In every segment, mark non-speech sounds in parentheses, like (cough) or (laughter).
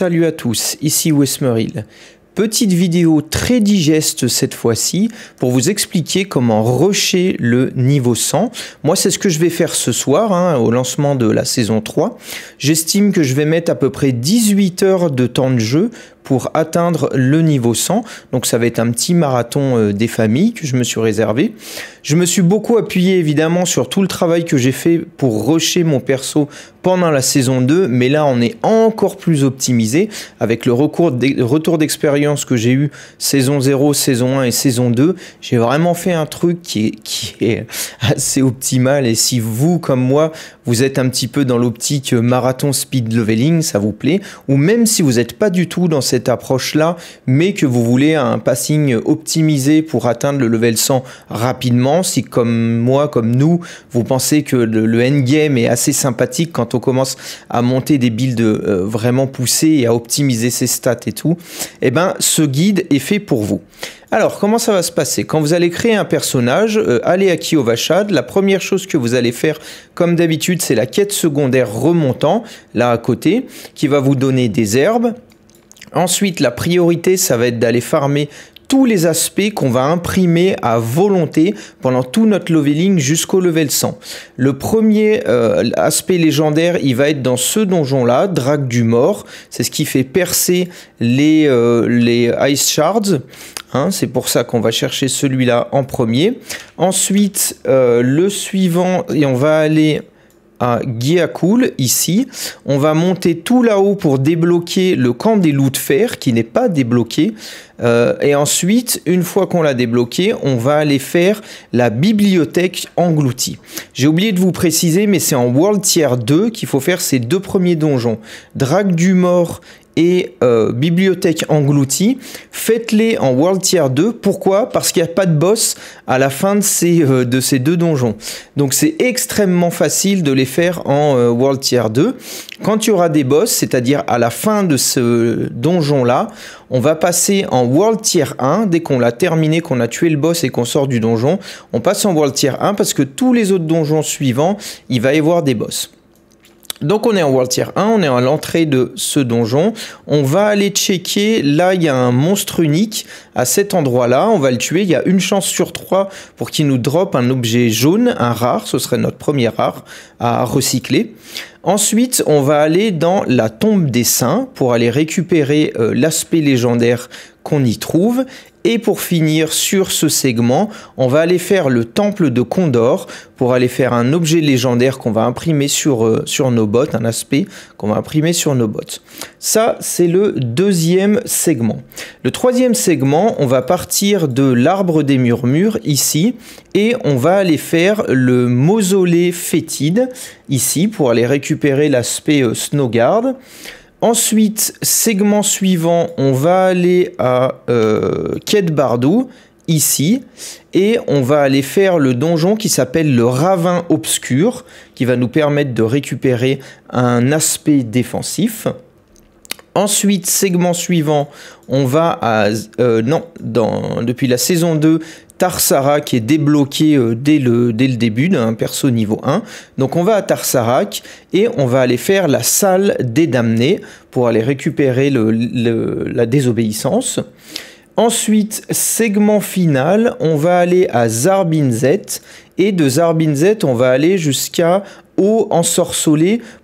Salut à tous, ici Westmeril. Petite vidéo très digeste cette fois-ci pour vous expliquer comment rusher le niveau 100. Moi, c'est ce que je vais faire ce soir hein, au lancement de la saison 3. J'estime que je vais mettre à peu près 18 heures de temps de jeu atteindre le niveau 100. Donc ça va être un petit marathon euh, des familles que je me suis réservé. Je me suis beaucoup appuyé évidemment sur tout le travail que j'ai fait pour rusher mon perso pendant la saison 2, mais là on est encore plus optimisé avec le recours des retours d'expérience que j'ai eu saison 0, saison 1 et saison 2. J'ai vraiment fait un truc qui est, qui est assez optimal et si vous comme moi vous êtes un petit peu dans l'optique marathon speed leveling, ça vous plaît, ou même si vous n'êtes pas du tout dans cette approche-là, mais que vous voulez un passing optimisé pour atteindre le level 100 rapidement, si comme moi, comme nous, vous pensez que le, end endgame est assez sympathique quand on commence à monter des builds euh, vraiment poussés et à optimiser ses stats et tout, et eh ben ce guide est fait pour vous. Alors, comment ça va se passer Quand vous allez créer un personnage, euh, allez à Kiovachad, la première chose que vous allez faire, comme d'habitude, c'est la quête secondaire remontant, là à côté, qui va vous donner des herbes, Ensuite, la priorité, ça va être d'aller farmer tous les aspects qu'on va imprimer à volonté pendant tout notre leveling jusqu'au level 100. Le premier euh, aspect légendaire, il va être dans ce donjon-là, Drague du Mort. C'est ce qui fait percer les, euh, les Ice Shards. Hein. c'est pour ça qu'on va chercher celui-là en premier. Ensuite, euh, le suivant, et on va aller à cool ici. On va monter tout là-haut pour débloquer le camp des loups de fer, qui n'est pas débloqué. Euh, et ensuite, une fois qu'on l'a débloqué, on va aller faire la bibliothèque engloutie. J'ai oublié de vous préciser, mais c'est en World Tier 2 qu'il faut faire ces deux premiers donjons. Drague du Mort, et euh, bibliothèque engloutie, faites-les en World Tier 2. Pourquoi Parce qu'il n'y a pas de boss à la fin euh, de ces, deux donjons. Donc c'est extrêmement facile de les faire en euh, World Tier 2. Quand il y aura des boss, c'est-à-dire à la fin de ce donjon-là, on va passer en World Tier 1. Dès qu'on l'a terminé, qu'on a tué le boss et qu'on sort du donjon, on passe en World Tier 1 parce que tous les autres donjons suivants, il va y avoir des boss. Donc on est en World Tier 1, on est à l'entrée de ce donjon. On va aller checker, là il y a un monstre unique à cet endroit-là, on va le tuer. Il y a une chance sur trois pour qu'il nous drop un objet jaune, un rare, ce serait notre premier rare à recycler. Ensuite, on va aller dans la tombe des saints pour aller récupérer euh, l'aspect légendaire qu'on y trouve et pour finir sur ce segment, on va aller faire le temple de Condor pour aller faire un objet légendaire qu'on va imprimer sur, euh, sur nos bottes, un aspect qu'on va imprimer sur nos bottes. Ça, c'est le deuxième segment. Le troisième segment, on va partir de l'arbre des murmures ici et on va aller faire le mausolée fétide ici pour aller récupérer l'aspect euh, Snowguard. Ensuite, segment suivant, on va aller à euh, Bardou, ici, et on va aller faire le donjon qui s'appelle le Ravin Obscur, qui va nous permettre de récupérer un aspect défensif. Ensuite, segment suivant, on va à... Euh, non, depuis la saison 2, Tarsara qui est débloqué euh, dès le, dès le début d'un perso niveau 1. Donc on va à Tarsarak et on va aller faire la salle des damnés pour aller récupérer la désobéissance. Ensuite, segment final, on va aller à Zarbinzet et de Zarbinzet, on va aller jusqu'à eau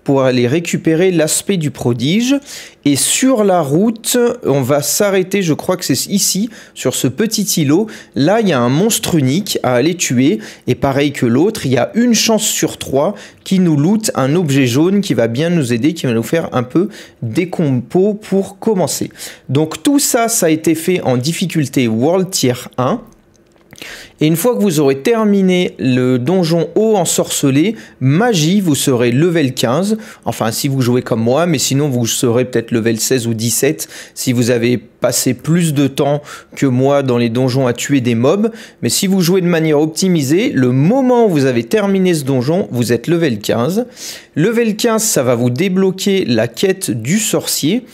pour aller récupérer l'aspect du prodige. Et sur la route, on va s'arrêter, je crois que c'est ici, sur ce petit îlot. Là, il y a un monstre unique à aller tuer. Et pareil que l'autre, il y a une chance sur trois qui nous loot un objet jaune qui va bien nous aider, qui va nous faire un peu des compos pour commencer. Donc tout ça, ça a été fait en difficulté World Tier 1. Et une fois que vous aurez terminé le donjon haut ensorcelé, magie, vous serez level 15. Enfin, si vous jouez comme moi, mais sinon vous serez peut-être level 16 ou 17 si vous avez passé plus de temps que moi dans les donjons à tuer des mobs. Mais si vous jouez de manière optimisée, le moment où vous avez terminé ce donjon, vous êtes level 15. Level 15, ça va vous débloquer la quête du sorcier.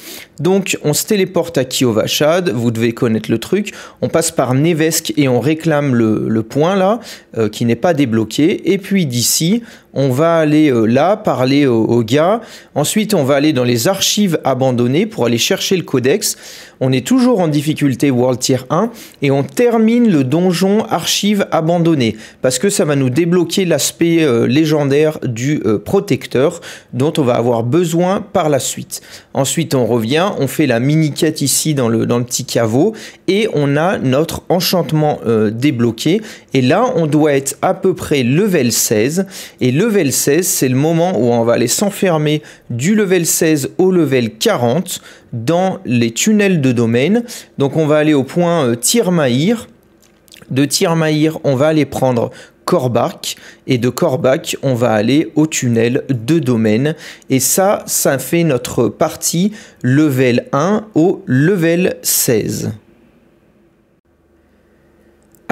Donc on se téléporte à Kiovachad, vous devez connaître le truc. On passe par Nevesque et on réclame le le, point là, euh, qui n'est pas débloqué. Et puis d'ici, on va aller euh, là, parler aux au gars. Ensuite, on va aller dans les archives abandonnées pour aller chercher le codex. On est toujours en difficulté World Tier 1 et on termine le donjon archive abandonné parce que ça va nous débloquer l'aspect euh, légendaire du euh, protecteur dont on va avoir besoin par la suite. Ensuite, on revient, on fait la mini quête ici dans le, dans le petit caveau et on a notre enchantement euh, débloqué. Et là, on doit être à peu près level 16 et level 16, c'est le moment où on va aller s'enfermer du level 16 au level 40 dans les tunnels de domaine. Donc on va aller au point euh, Tirmaïr. De Tirmaïr, on va aller prendre korbach et de korbach on va aller au tunnel de domaine et ça ça fait notre partie level 1 au level 16.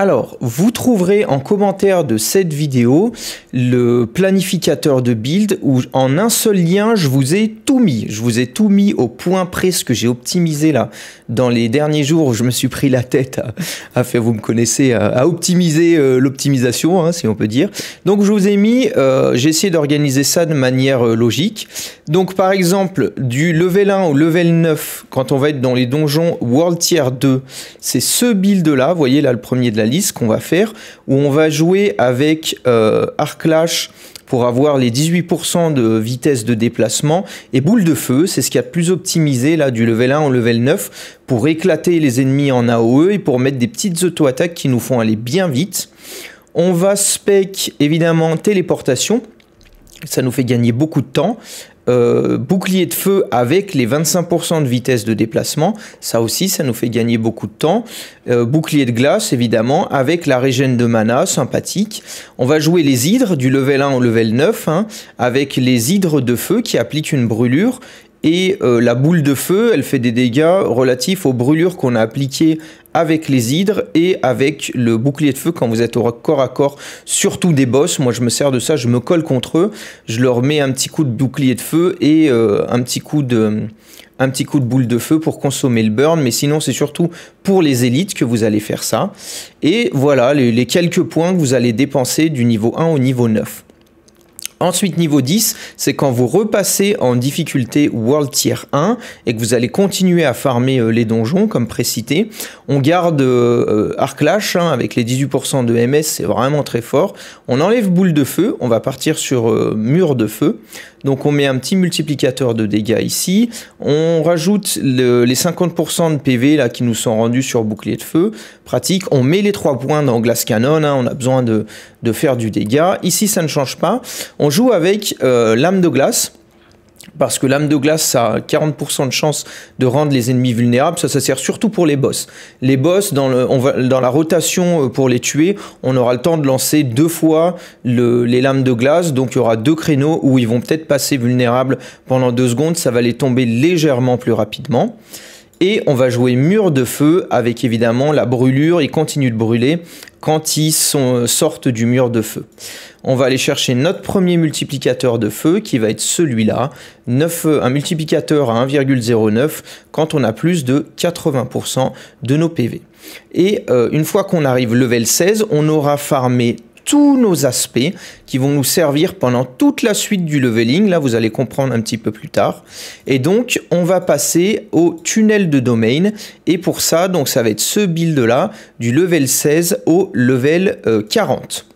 Alors, vous trouverez en commentaire de cette vidéo le planificateur de build où en un seul lien, je vous ai tout mis. Je vous ai tout mis au point près ce que j'ai optimisé là. Dans les derniers jours, je me suis pris la tête à, faire, vous me connaissez, à, optimiser euh, l'optimisation, hein, si on peut dire. Donc, je vous ai mis, euh, j'ai essayé d'organiser ça de manière euh, logique. Donc, par exemple, du level 1 au level 9, quand on va être dans les donjons World Tier 2, c'est ce build là, voyez là le premier de la qu'on va faire, où on va jouer avec euh, Arclash pour avoir les 18% de vitesse de déplacement et boule de feu, c'est ce qu'il y a de plus optimisé là du level 1 au level 9 pour éclater les ennemis en AOE et pour mettre des petites auto-attaques qui nous font aller bien vite. On va spec évidemment téléportation, ça nous fait gagner beaucoup de temps. Euh, bouclier de feu avec les 25% de vitesse de déplacement, ça aussi, ça nous fait gagner beaucoup de temps. Euh, bouclier de glace, évidemment, avec la régène de mana, sympathique. On va jouer les hydres du level 1 au level 9, hein, avec les hydres de feu qui appliquent une brûlure et euh, la boule de feu, elle fait des dégâts relatifs aux brûlures qu'on a appliquées avec les hydres et avec le bouclier de feu quand vous êtes au corps à corps, surtout des boss. Moi, je me sers de ça, je me colle contre eux, je leur mets un petit coup de bouclier de feu et euh, un petit coup de un petit coup de boule de feu pour consommer le burn, mais sinon c'est surtout pour les élites que vous allez faire ça. Et voilà les, les quelques points que vous allez dépenser du niveau 1 au niveau 9. Ensuite, niveau 10, c'est quand vous repassez en difficulté World Tier 1 et que vous allez continuer à farmer euh, les donjons, comme précité. On garde euh, Arclash hein, avec les 18% de MS, c'est vraiment très fort. On enlève Boule de Feu, on va partir sur euh, Mur de Feu. Donc on met un petit multiplicateur de dégâts ici. On rajoute les 50% de PV là, qui nous sont rendus sur bouclier de feu. Pratique. On met les trois points dans glace canon. Hein. on a besoin de, faire du dégât. Ici, ça ne change pas. On joue avec euh, lame de glace. Parce que l'âme de glace, ça a 40% de chance de rendre les ennemis vulnérables. Ça, ça sert surtout pour les boss. Les boss, dans, la rotation euh, pour les tuer, on aura le temps de lancer deux fois les lames de glace. Donc, il y aura deux créneaux où ils vont peut-être passer vulnérables pendant deux secondes. Ça va les tomber légèrement plus rapidement. Et on va jouer mur de feu avec évidemment la brûlure. Ils continuent de brûler quand ils euh, sortent du mur de feu on va aller chercher notre premier multiplicateur de feu qui va être celui-là, 9, un multiplicateur à 1,09 quand on a plus de 80% de nos PV. Et euh, une fois qu'on arrive level 16, on aura farmé tous nos aspects qui vont nous servir pendant toute la suite du leveling. Là, vous allez comprendre un petit peu plus tard. Et donc, on va passer au tunnel de domaine. Et pour ça, donc, ça va être ce build-là du level 16 au level 40. Euh,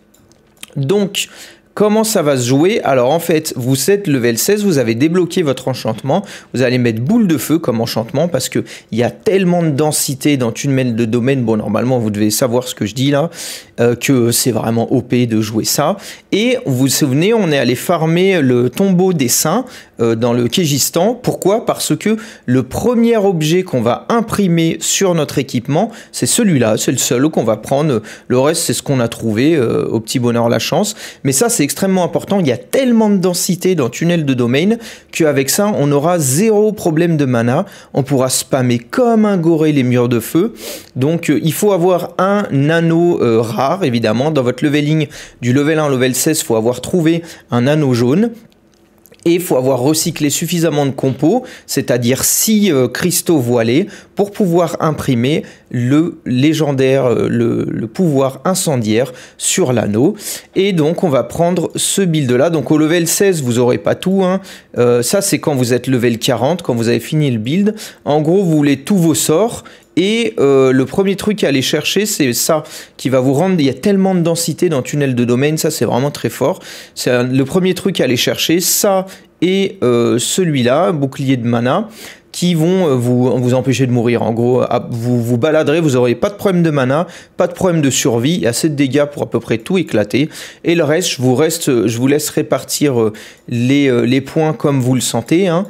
donc, Comment ça va se jouer Alors en fait, vous êtes level 16, vous avez débloqué votre enchantement, vous allez mettre boule de feu comme enchantement parce que il y a tellement de densité dans Tunnel de domaine, bon normalement vous devez savoir ce que je dis là, euh, que c'est vraiment OP de jouer ça. Et vous vous souvenez, on est allé farmer le tombeau des saints euh, dans le Kégistan. Pourquoi Parce que le premier objet qu'on va imprimer sur notre équipement, c'est celui-là, c'est le seul qu'on va prendre. Le reste, c'est ce qu'on a trouvé euh, au petit bonheur la chance. Mais ça, c'est extrêmement important. Il y a tellement de densité dans Tunnel de Domaine qu'avec ça, on aura zéro problème de mana. On pourra spammer comme un goré les murs de feu. Donc, euh, il faut avoir un anneau rare, évidemment. Dans votre leveling du level 1 au level 16, il faut avoir trouvé un anneau jaune et il faut avoir recyclé suffisamment de compos, c'est-à-dire 6 euh, cristaux voilés, pour pouvoir imprimer le légendaire, euh, le, pouvoir incendiaire sur l'anneau. Et donc on va prendre ce build-là. Donc au level 16, vous n'aurez pas tout. Hein. Euh, ça c'est quand vous êtes level 40, quand vous avez fini le build. En gros, vous voulez tous vos sorts et euh, le premier truc à aller chercher, c'est ça qui va vous rendre. Il y a tellement de densité dans tunnel de domaine, ça c'est vraiment très fort. C'est le premier truc à aller chercher, ça et euh, celui-là, bouclier de mana, qui vont euh, vous, vous empêcher de mourir. En gros, vous vous baladerez, vous aurez pas de problème de mana, pas de problème de survie, assez de dégâts pour à peu près tout éclater. Et le reste, je vous, reste, je vous laisse répartir les, les points comme vous le sentez. Hein.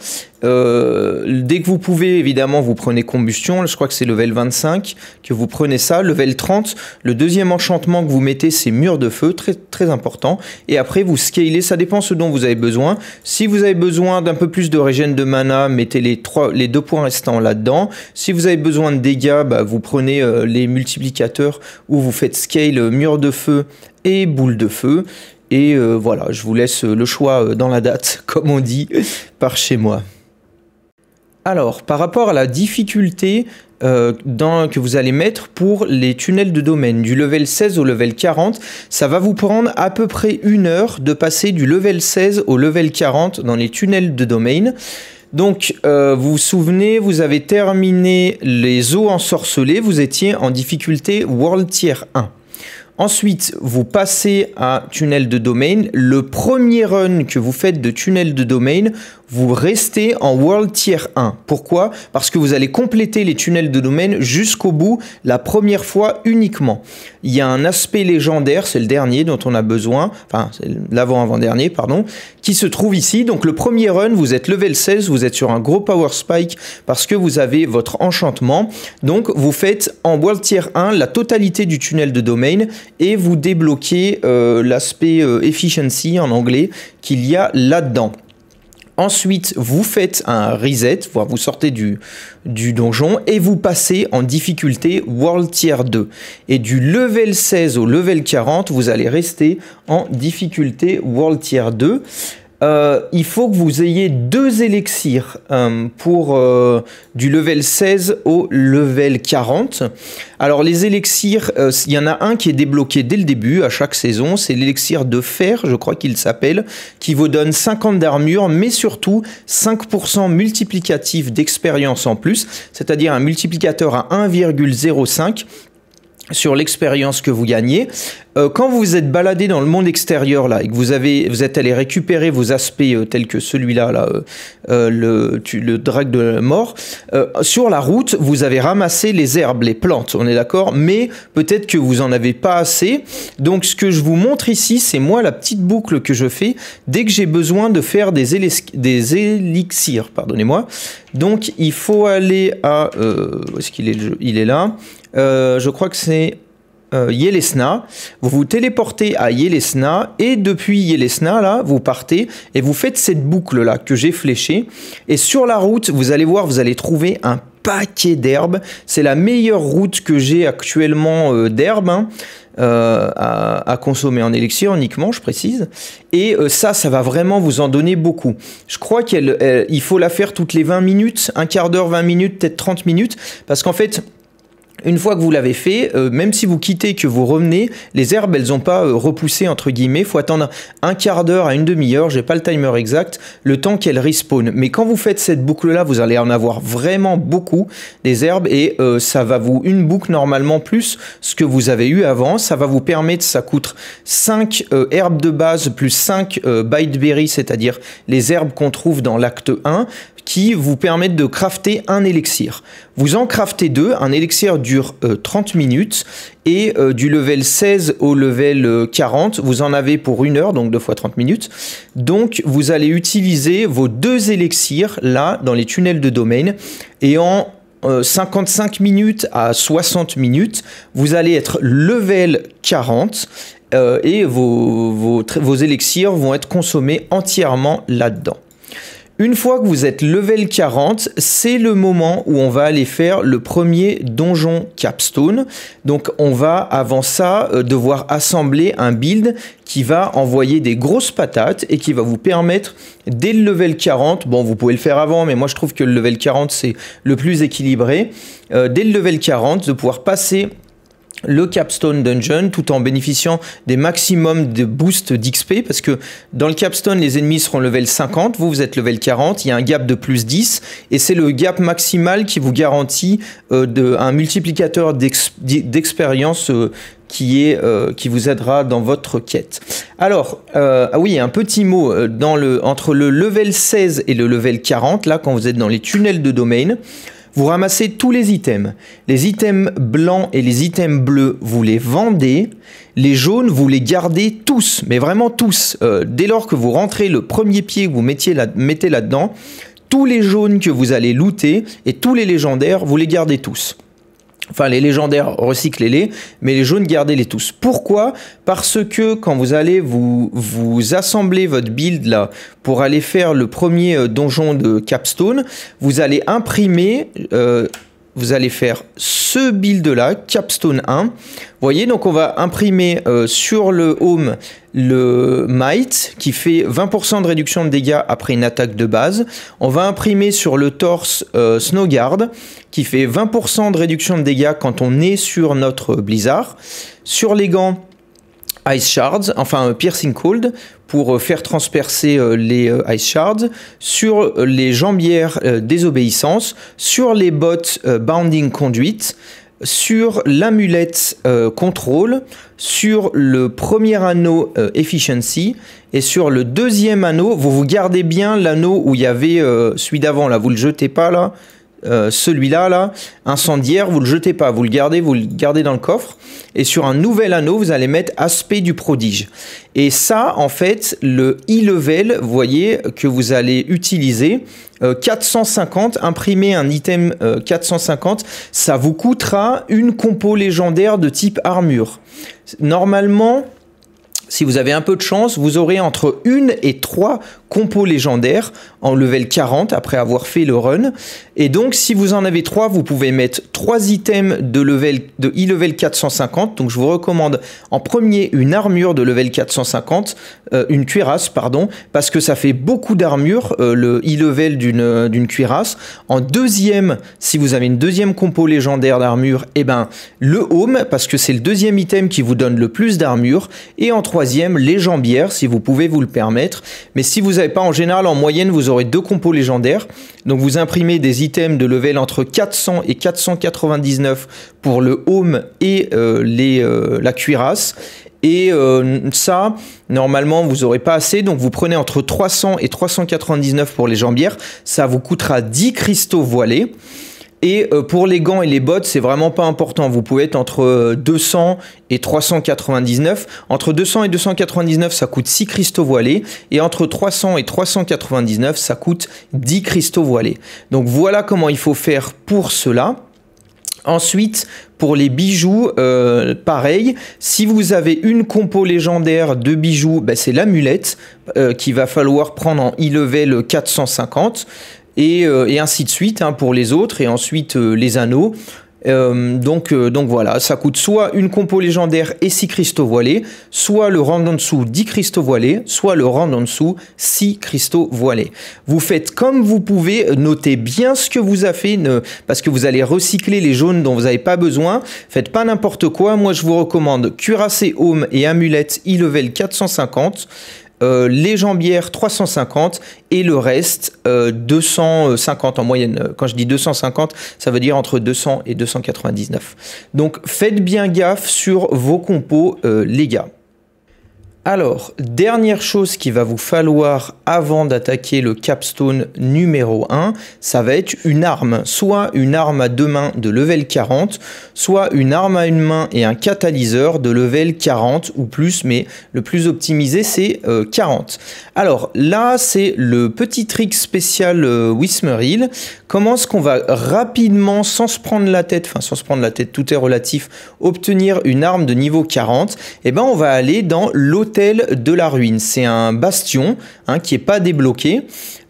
Euh, dès que vous pouvez, évidemment, vous prenez combustion. Je crois que c'est level 25 que vous prenez ça. Level 30, le deuxième enchantement que vous mettez, c'est mur de feu, très très important. Et après, vous scalez. Ça dépend ce dont vous avez besoin. Si vous avez besoin d'un peu plus de régène de mana, mettez les les deux points restants là-dedans. Si vous avez besoin de dégâts, bah, vous prenez euh, les multiplicateurs ou vous faites scale euh, mur de feu et boule de feu. Et voilà, je vous laisse le choix dans la date, (laughs) comme on dit, par chez moi. Alors, par rapport à la difficulté euh, que vous allez mettre pour les tunnels de domaine, du level 16 au level 40, ça va vous prendre à peu près une heure de passer du level 16 au level 40 dans les tunnels de domaine. Donc, euh, vous vous souvenez, vous avez terminé les eaux ensorcelées, vous étiez en difficulté World Tier 1. Ensuite, vous passez à tunnel de domaine. Le premier run que vous faites de tunnel de domaine, vous restez en World Tier 1. Pourquoi Parce que vous allez compléter les tunnels de domaine jusqu'au bout, la première fois uniquement. Il y a un aspect légendaire, c'est le dernier dont on a besoin, enfin l'avant-avant-dernier, pardon, qui se trouve ici. Donc le premier run, vous êtes level 16, vous êtes sur un gros power spike parce que vous avez votre enchantement. Donc vous faites en World Tier 1 la totalité du tunnel de domaine et vous débloquez euh, l'aspect euh, efficiency en anglais qu'il y a là-dedans. Ensuite, vous faites un reset, vous sortez du, du donjon et vous passez en difficulté World Tier 2. Et du level 16 au level 40, vous allez rester en difficulté World Tier 2. Euh, il faut que vous ayez deux élixirs euh, pour euh, du level 16 au level 40. Alors les élixirs, il y en a un qui est débloqué dès le début à chaque saison, c'est l'élixir de fer, je crois qu'il s'appelle, qui vous donne 50 d'armure, mais surtout 5% multiplicatif d'expérience en plus, c'est-à-dire un multiplicateur à 1,05 sur l'expérience que vous gagnez. Euh, quand vous êtes baladé dans le monde extérieur là et que vous avez, vous êtes allé récupérer vos aspects euh, tels que celui-là, là, euh, le, tu, le drague de la mort, sur la route, vous avez ramassé les herbes, les plantes, on est d'accord, mais peut-être que vous en avez pas assez. Donc ce que je vous montre ici, c'est moi la petite boucle que je fais dès que j'ai besoin de faire des, des élixirs, pardonnez-moi. Donc il faut aller à, où est-ce qu'il est, il est là. Euh, je crois que c'est euh, vous vous téléportez à Yelesna et depuis Yelesna, là, vous partez et vous faites cette boucle-là que j'ai fléchée. Et sur la route, vous allez voir, vous allez trouver un paquet d'herbes. C'est la meilleure route que j'ai actuellement euh, d'herbes. Hein, euh, à, consommer en élixir uniquement, je précise. Et euh, ça, ça va vraiment vous en donner beaucoup. Je crois qu'il faut la faire toutes les 20 minutes, un quart d'heure, 20 minutes, peut-être 30 minutes, parce qu'en fait, une fois que vous l'avez fait, euh, même si vous quittez que vous revenez, les herbes, elles n'ont pas euh, repoussé entre guillemets. Faut attendre un quart d'heure à une demi-heure, j'ai pas le timer exact, le temps qu'elles respawn. Mais quand vous faites cette boucle-là, vous allez en avoir vraiment beaucoup des herbes et euh, ça va vous une boucle normalement plus ce que vous avez eu avant. Ça va vous permettre, ça coûte 5 herbes de base plus 5 bite berry, c'est-à-dire les herbes qu'on trouve dans l'acte 1 qui vous permettent de crafter un élixir. Vous en craftez deux, un élixir dure 30 euh, minutes et euh, du level 16 au level 40, euh, vous en avez pour une heure, donc deux fois 30 minutes. Donc vous allez utiliser vos deux élixirs là dans les tunnels de domaine et en 55 minutes à 60 minutes, vous allez être level 40 et vos, vos élixirs vont être consommés entièrement là-dedans. Une fois que vous êtes level 40, c'est le moment où on va aller faire le premier donjon capstone. Donc on va avant ça euh, devoir assembler un build qui va envoyer des grosses patates et qui va vous permettre dès le level 40, bon vous pouvez le faire avant mais moi je trouve que le level 40 c'est le plus équilibré, euh, dès le level 40 de pouvoir passer le Capstone Dungeon tout en bénéficiant des maximums de boosts d'XP parce que dans le Capstone, les ennemis seront level 50, vous, vous êtes level 40, il y a un gap de plus 10 et c'est le gap maximal qui vous garantit euh, de, un multiplicateur d'expérience euh, qui, est, euh, qui vous aidera dans votre quête. Alors, ah oui, un petit mot dans le, entre le level 16 et le level 40, là, quand vous êtes dans les tunnels de domaine, vous ramassez tous les items. Les items blancs et les items bleus, vous les vendez. Les jaunes, vous les gardez tous, mais vraiment tous. Euh, dès lors que vous rentrez le premier pied que vous mettez là-dedans, tous les jaunes que vous allez looter et tous les légendaires, vous les gardez tous. Enfin, les légendaires, recyclez-les, mais les jaunes, gardez-les tous. Pourquoi Parce que quand vous allez vous, vous assembler votre build là pour aller faire le premier euh, donjon de Capstone, vous allez imprimer euh, vous allez faire ce build là, Capstone 1. Vous voyez, donc on va imprimer euh, sur le home le Might qui fait 20% de réduction de dégâts après une attaque de base. On va imprimer sur le torse euh, Snowguard qui fait 20% de réduction de dégâts quand on est sur notre Blizzard. Sur les gants, ice shards, enfin euh, piercing cold, pour euh, faire transpercer euh, les ice shards sur les jambières désobéissance, sur les bottes bounding conduite, sur l'amulette contrôle, sur le premier anneau efficiency et sur le deuxième anneau, vous vous gardez bien l'anneau où il y avait celui d'avant là, vous le jetez pas là. Euh, celui-là, là, incendiaire, vous le jetez pas, vous le gardez, vous le gardez dans le coffre. Et sur un nouvel anneau, vous allez mettre aspect du prodige. Et ça, en fait, le e-level, vous voyez, que vous allez utiliser, 450, euh, imprimer un item 450, euh, ça vous coûtera une compo légendaire de type armure. Normalement, si vous avez un peu de chance, vous aurez entre une et trois compos légendaires en level 40 après avoir fait le run. Et donc, si vous en avez trois, vous pouvez mettre 3 items de level de e-level 450. Donc, je vous recommande en premier une armure de level 450, euh, une cuirasse, pardon, parce que ça fait beaucoup d'armure, euh, le e-level euh, d'une cuirasse. En deuxième, si vous avez une deuxième compo légendaire d'armure, et eh ben, le home, parce que c'est le deuxième item qui vous donne le plus d'armure. Et en troisième, les jambières, si vous pouvez vous le permettre. Mais si vous n'avez pas, en général, en moyenne, vous aurez deux compos légendaires. Donc, vous imprimez des de level entre 400 et 499 pour le home et euh, les, euh, la cuirasse. Et euh, ça, normalement, vous n'aurez pas assez. Donc, vous prenez entre 300 et 399 pour les jambières. Ça vous coûtera 10 cristaux voilés. Et euh, pour les gants et les bottes, c'est vraiment pas important. Vous pouvez être entre 200 euh, et 399. Entre 200 et 299, ça coûte 6 cristaux voilés. Et entre 300 et 399, ça coûte 10 cristaux voilés. Donc voilà comment il faut faire pour cela. Ensuite, pour les bijoux, euh, pareil, si vous avez une compo légendaire de bijoux, ben, c'est l'amulette qui qu'il va falloir prendre en e-level 450. Euh, et, ainsi de suite hein, pour les autres, et ensuite euh, les anneaux. Euh, donc, donc voilà, ça coûte soit une compo légendaire et 6 cristaux voilés, soit le rang en dessous 10 cristaux voilés, soit le rang en dessous 6 cristaux voilés. Vous faites comme vous pouvez, notez bien ce que vous avez fait, ne, parce que vous allez recycler les jaunes dont vous n'avez pas besoin. Faites pas n'importe quoi, moi je vous recommande Cuirassé Home et Amulette e-level 450. Euh, les jambières 350 et le reste 250 euh, en moyenne. Euh, quand je dis 250, ça veut dire entre 200 et 299. Donc faites bien gaffe sur vos compos, les gars. Alors, dernière chose qu'il va vous falloir avant d'attaquer le capstone numéro 1, ça va être une arme. Soit une arme à deux mains de level 40, soit une arme à une main et un catalyseur de level 40 ou plus, mais le plus optimisé c'est 40. Euh, Alors là, c'est le petit trick spécial euh, Whismer Hill. Comment est-ce qu'on va rapidement, sans se prendre la tête, enfin sans se prendre la tête, tout est relatif, obtenir une arme de niveau 40 Eh ben on va aller dans l'autre de la ruine. C'est un bastion hein, qui n'est pas débloqué.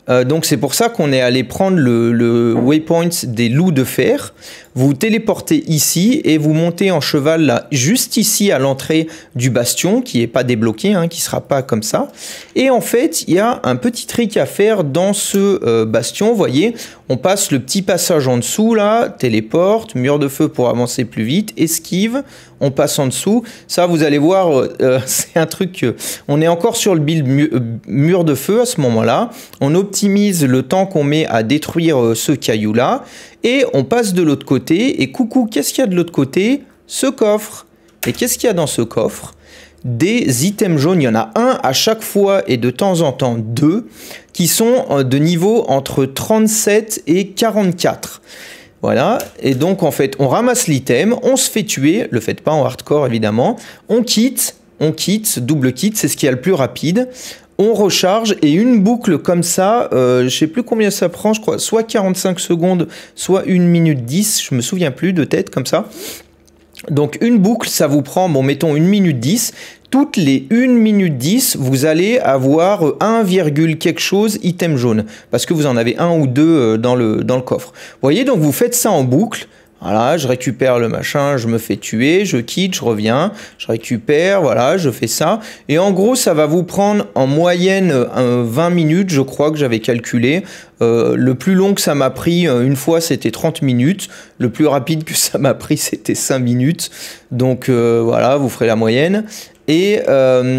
Euh, donc c'est pour ça qu'on est allé prendre le, le, waypoint des loups de fer vous téléportez ici et vous montez en cheval là, juste ici à l'entrée du bastion qui n'est pas débloqué, hein, qui ne sera pas comme ça. Et en fait, il y a un petit trick à faire dans ce euh, bastion. Vous voyez, on passe le petit passage en dessous là, téléporte, mur de feu pour avancer plus vite, esquive, on passe en dessous. Ça, vous allez voir, euh, euh, (laughs) c'est un truc... on est encore sur le build mur de feu à ce moment-là. On optimise le temps qu'on met à détruire ce caillou là et on passe de l'autre côté et coucou, qu'est-ce qu'il y a de l'autre côté Ce coffre. Et qu'est-ce qu'il y a dans ce coffre des items jaunes, il y en a un à chaque fois et de temps en temps deux, qui sont euh, de niveau entre 37 et 44. Voilà, et donc en fait, on ramasse l'item, on se fait tuer, le faites pas en hardcore évidemment, on quitte, on quitte, double quitte, c'est ce qui a le plus rapide on recharge et une boucle comme ça, je euh, je sais plus combien ça prend, je crois, soit 45 secondes, soit 1 minute 10, je me souviens plus de tête comme ça. Donc une boucle, ça vous prend, bon, mettons 1 minute 10. Toutes les 1 minute 10, vous allez avoir 1, euh, quelque chose item jaune, parce que vous en avez un ou deux euh, dans le, dans le coffre. Vous voyez, donc vous faites ça en boucle. Voilà, je récupère le machin, je me fais tuer, je quitte, je reviens, je récupère, voilà, je fais ça. Et en gros, ça va vous prendre en moyenne 20 euh, minutes, je crois que j'avais calculé. Euh, le plus long que ça m'a pris euh, une fois, c'était 30 minutes. Le plus rapide que ça m'a pris, c'était 5 minutes. Donc voilà, vous ferez la moyenne. Et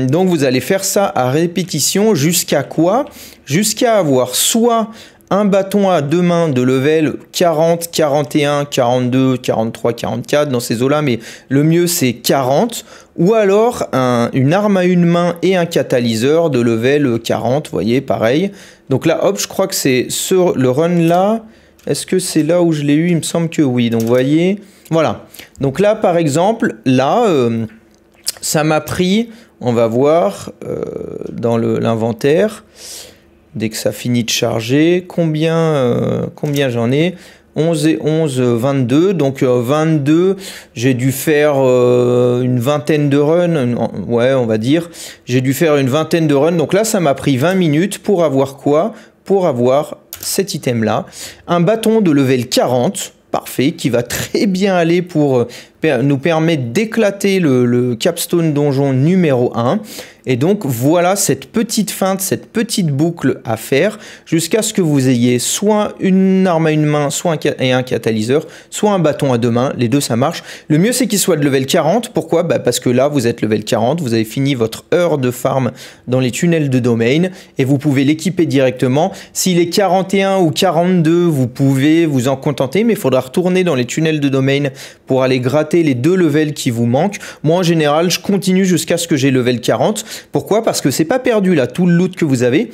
donc vous allez faire ça à répétition jusqu'à quoi Jusqu'à avoir soit un bâton à deux mains de level 40, 41, 42, 43, 44 dans ces eaux-là, mais le mieux c'est 40. Ou alors une arme à une main et un catalyseur de level 40, vous voyez, pareil. Donc là, hop, je crois que c'est le run là. Est-ce que c'est là où je l'ai eu Il me semble que oui. Donc vous voyez, voilà. Donc là, par exemple, là, euh, ça m'a pris, on va voir euh, dans l'inventaire dès que ça finit de charger. Combien, euh, combien j'en ai 11 et 11, 22. Donc 22, euh, j'ai dû faire euh, une vingtaine de runs. Ouais, on va dire. J'ai dû faire une vingtaine de runs. Donc là, ça m'a pris 20 minutes pour avoir quoi Pour avoir cet item-là. Un bâton de level 40. Parfait, qui va très bien aller pour nous permet d'éclater le, capstone donjon numéro 1. Et donc voilà cette petite feinte, cette petite boucle à faire jusqu'à ce que vous ayez soit une arme à une main, soit un, et un catalyseur, soit un bâton à deux mains. Les deux ça marche. Le mieux c'est qu'il soit de level 40. Pourquoi bah, Parce que là vous êtes level 40, vous avez fini votre heure de farm dans les tunnels de domaine et vous pouvez l'équiper directement. S'il est 41 ou 42, vous pouvez vous en contenter, mais il faudra retourner dans les tunnels de domaine pour aller gratter les deux levels qui vous manquent. Moi, en général, je continue jusqu'à ce que j'ai level 40. Pourquoi Parce que c'est pas perdu là, tout le loot que vous avez.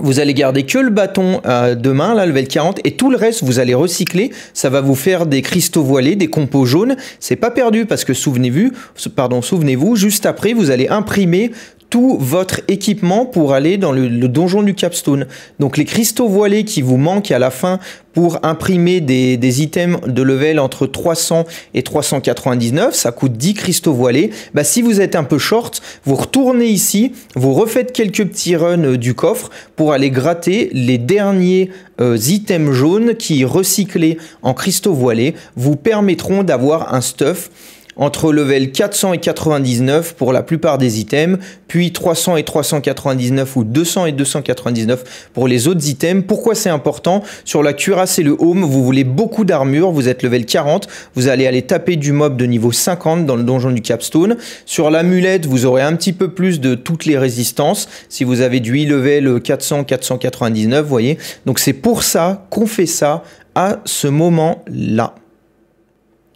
Vous allez garder que le bâton de euh, demain, là, level 40, et tout le reste, vous allez recycler. Ça va vous faire des cristaux voilés, des compos jaunes. C'est pas perdu parce que souvenez-vous, pardon, souvenez-vous, juste après, vous allez imprimer tout votre équipement pour aller dans le, donjon du Capstone. Donc les cristaux voilés qui vous manquent à la fin pour imprimer des, items de level entre 300 et 399, ça coûte 10 cristaux voilés. Bah, si vous êtes un peu short, vous retournez ici, vous refaites quelques petits runs du coffre pour aller gratter les derniers euh, items jaunes qui, recyclés en cristaux voilés, vous permettront d'avoir un stuff entre level 400 et 99 pour la plupart des items, puis 300 et 399 ou 200 et 299 pour les autres items. Pourquoi c'est important Sur la cuirasse et le home, vous voulez beaucoup d'armure, vous êtes level 40, vous allez aller taper du mob de niveau 50 dans le donjon du capstone. Sur l'amulette, vous aurez un petit peu plus de toutes les résistances. Si vous avez du e level 400, 499, vous voyez. Donc c'est pour ça qu'on fait ça à ce moment-là.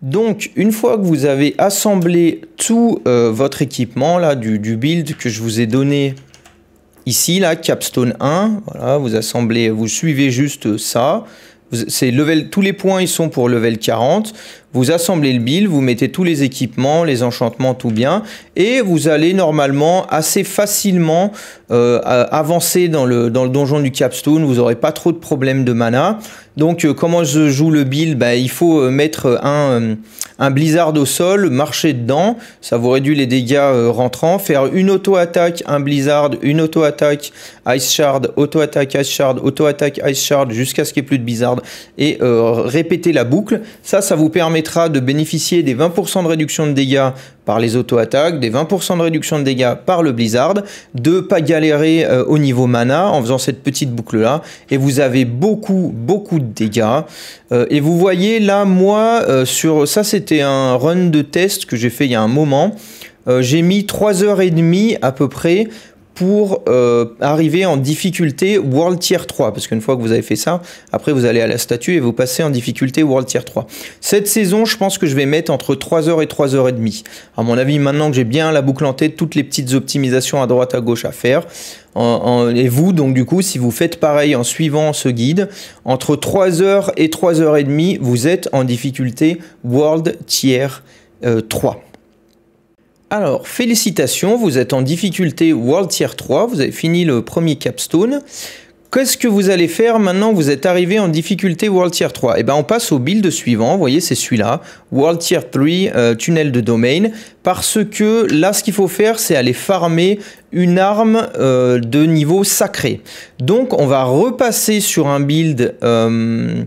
Donc, une fois que vous avez assemblé tout euh, votre équipement là, du, build que je vous ai donné ici, là, capstone 1, voilà, vous assemblez, vous suivez juste ça. C'est level, tous les points ils sont pour level 40. Vous assemblez le build, vous mettez tous les équipements, les enchantements, tout bien, et vous allez normalement assez facilement euh, avancer dans le, dans le donjon du capstone, vous n'aurez pas trop de problèmes de mana. Donc euh, comment je joue le build bah, Il faut euh, mettre un, blizzard au sol, marcher dedans, ça vous réduit les dégâts rentrant, rentrants, faire une auto-attaque, un blizzard, une auto-attaque, ice shard, auto-attaque, ice shard, auto-attaque, ice shard, jusqu'à ce qu'il n'y ait plus de blizzard, et répéter la boucle. Ça, ça vous permet de bénéficier des 20% de réduction de dégâts par les auto-attaques, des 20% de réduction de dégâts par le Blizzard, de pas galérer euh, au niveau mana en faisant cette petite boucle-là, et vous avez beaucoup, beaucoup de dégâts. Euh, et vous voyez là, moi, euh, sur ça c'était un run de test que j'ai fait il y a un moment, j'ai mis 3h30 à peu près pour euh, arriver en difficulté World Tier 3. Parce qu'une fois que vous avez fait ça, après vous allez à la statue et vous passez en difficulté World Tier 3. Cette saison, je pense que je vais mettre entre 3h et 3h30. À mon avis, maintenant que j'ai bien la boucle en tête, toutes les petites optimisations à droite, à gauche à faire. En, et vous, donc du coup, si vous faites pareil en suivant ce guide, entre 3h et 3h30, vous êtes en difficulté World Tier 3. Euh, alors, félicitations, vous êtes en difficulté World Tier 3, vous avez fini le premier capstone. Qu'est-ce que vous allez faire maintenant vous êtes arrivé en difficulté World Tier 3 Eh bien, on passe au build suivant, vous voyez, c'est celui-là, World Tier 3, euh, tunnel de domaine, parce que là, ce qu'il faut faire, c'est aller farmer une arme euh, de niveau sacré. Donc, on va repasser sur un build euh,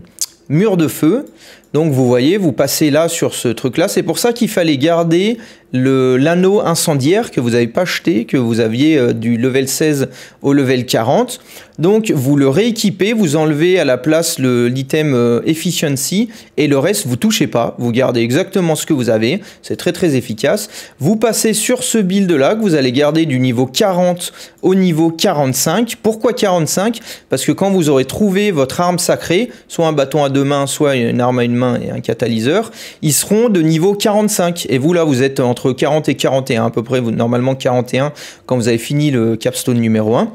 mur de feu, donc vous voyez, vous passez là sur ce truc-là. C'est pour ça qu'il fallait garder l'anneau incendiaire que vous n'avez pas acheté, que vous aviez euh, du level 16 au level 40. Donc vous le rééquipez, vous enlevez à la place l'item euh, efficiency et le reste vous touchez pas, vous gardez exactement ce que vous avez, c'est très très efficace. Vous passez sur ce build là que vous allez garder du niveau 40 au niveau 45. Pourquoi 45 Parce que quand vous aurez trouvé votre arme sacrée, soit un bâton à deux mains, soit une arme à une main et un catalyseur, ils seront de niveau 45 et vous là vous êtes entre 40 et 41, à peu près, vous, normalement 41, quand vous avez fini le capstone numéro 1.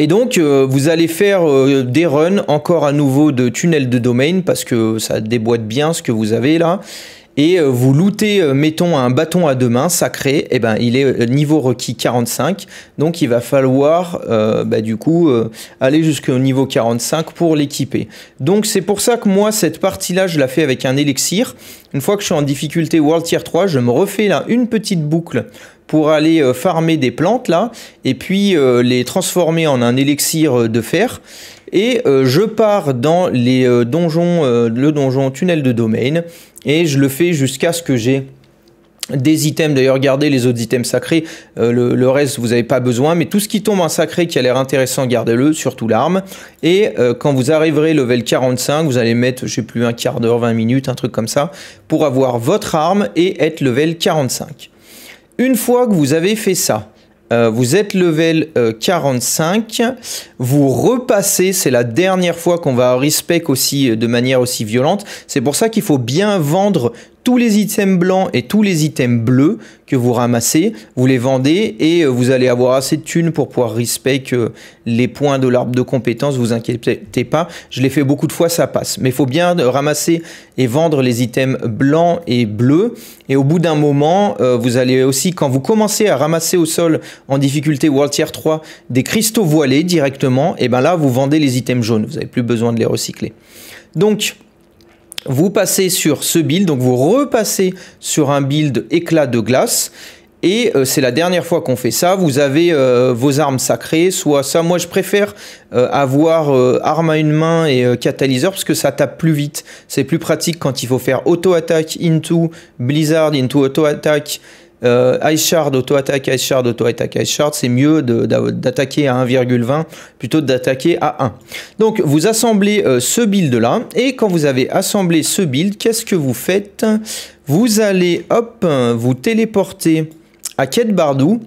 Et donc, euh, vous allez faire euh, des runs encore à nouveau de tunnel de domaine parce que ça déboîte bien ce que vous avez là et euh, vous lootez, euh, mettons, un bâton à deux mains sacré, et eh ben il est euh, niveau requis 45, donc il va falloir bah, du coup aller jusqu'au niveau 45 pour l'équiper. Donc c'est pour ça que moi cette partie-là je la fais avec un élixir. Une fois que je suis en difficulté World Tier 3, je me refais là une petite boucle pour aller farmer des plantes là, et puis les transformer en un élixir de fer. Et euh, je pars dans les euh, donjons, euh, le donjon tunnel de domaine, et je le fais jusqu'à ce que j'ai des items, d'ailleurs gardez les autres items sacrés, le, reste vous n'avez pas besoin, mais tout ce qui tombe en sacré qui a l'air intéressant, gardez-le, surtout l'arme. Et quand vous arriverez level 45, vous allez mettre, je ne sais plus, un quart d'heure, 20 minutes, un truc comme ça, pour avoir votre arme et être level 45. Une fois que vous avez fait ça, euh, vous êtes level 45, euh, vous repassez, c'est la dernière fois qu'on va respecter respect aussi euh, de manière aussi violente. C'est pour ça qu'il faut bien vendre tous les items blancs et tous les items bleus que vous ramassez, vous les vendez et euh, vous allez avoir assez de thunes pour pouvoir respecter les points de l'arbre de compétences, vous inquiétez pas, je l'ai fait beaucoup de fois, ça passe. Mais il faut bien ramasser et vendre les items blancs et bleus et au bout d'un moment, euh, vous allez aussi, quand vous commencez à ramasser au sol en difficulté World Tier 3 des cristaux voilés directement, et ben là vous vendez les items jaunes, vous n'avez plus besoin de les recycler. Donc, vous passez sur ce build, donc vous repassez sur un build éclat de glace. Et euh, c'est la dernière fois qu'on fait ça. Vous avez euh, vos armes sacrées, soit ça. Moi, je préfère euh, avoir arme à une main et catalyseur parce que ça tape plus vite. C'est plus pratique quand il faut faire auto-attaque into blizzard into auto-attaque euh, auto-attaque, ice auto-attaque, ice c'est mieux d'attaquer à 1,20 plutôt que d'attaquer à 1. Donc vous assemblez euh, ce build là, et quand vous avez assemblé ce build, qu'est-ce que vous faites Vous allez, hop, vous téléporter à Kate Bardou,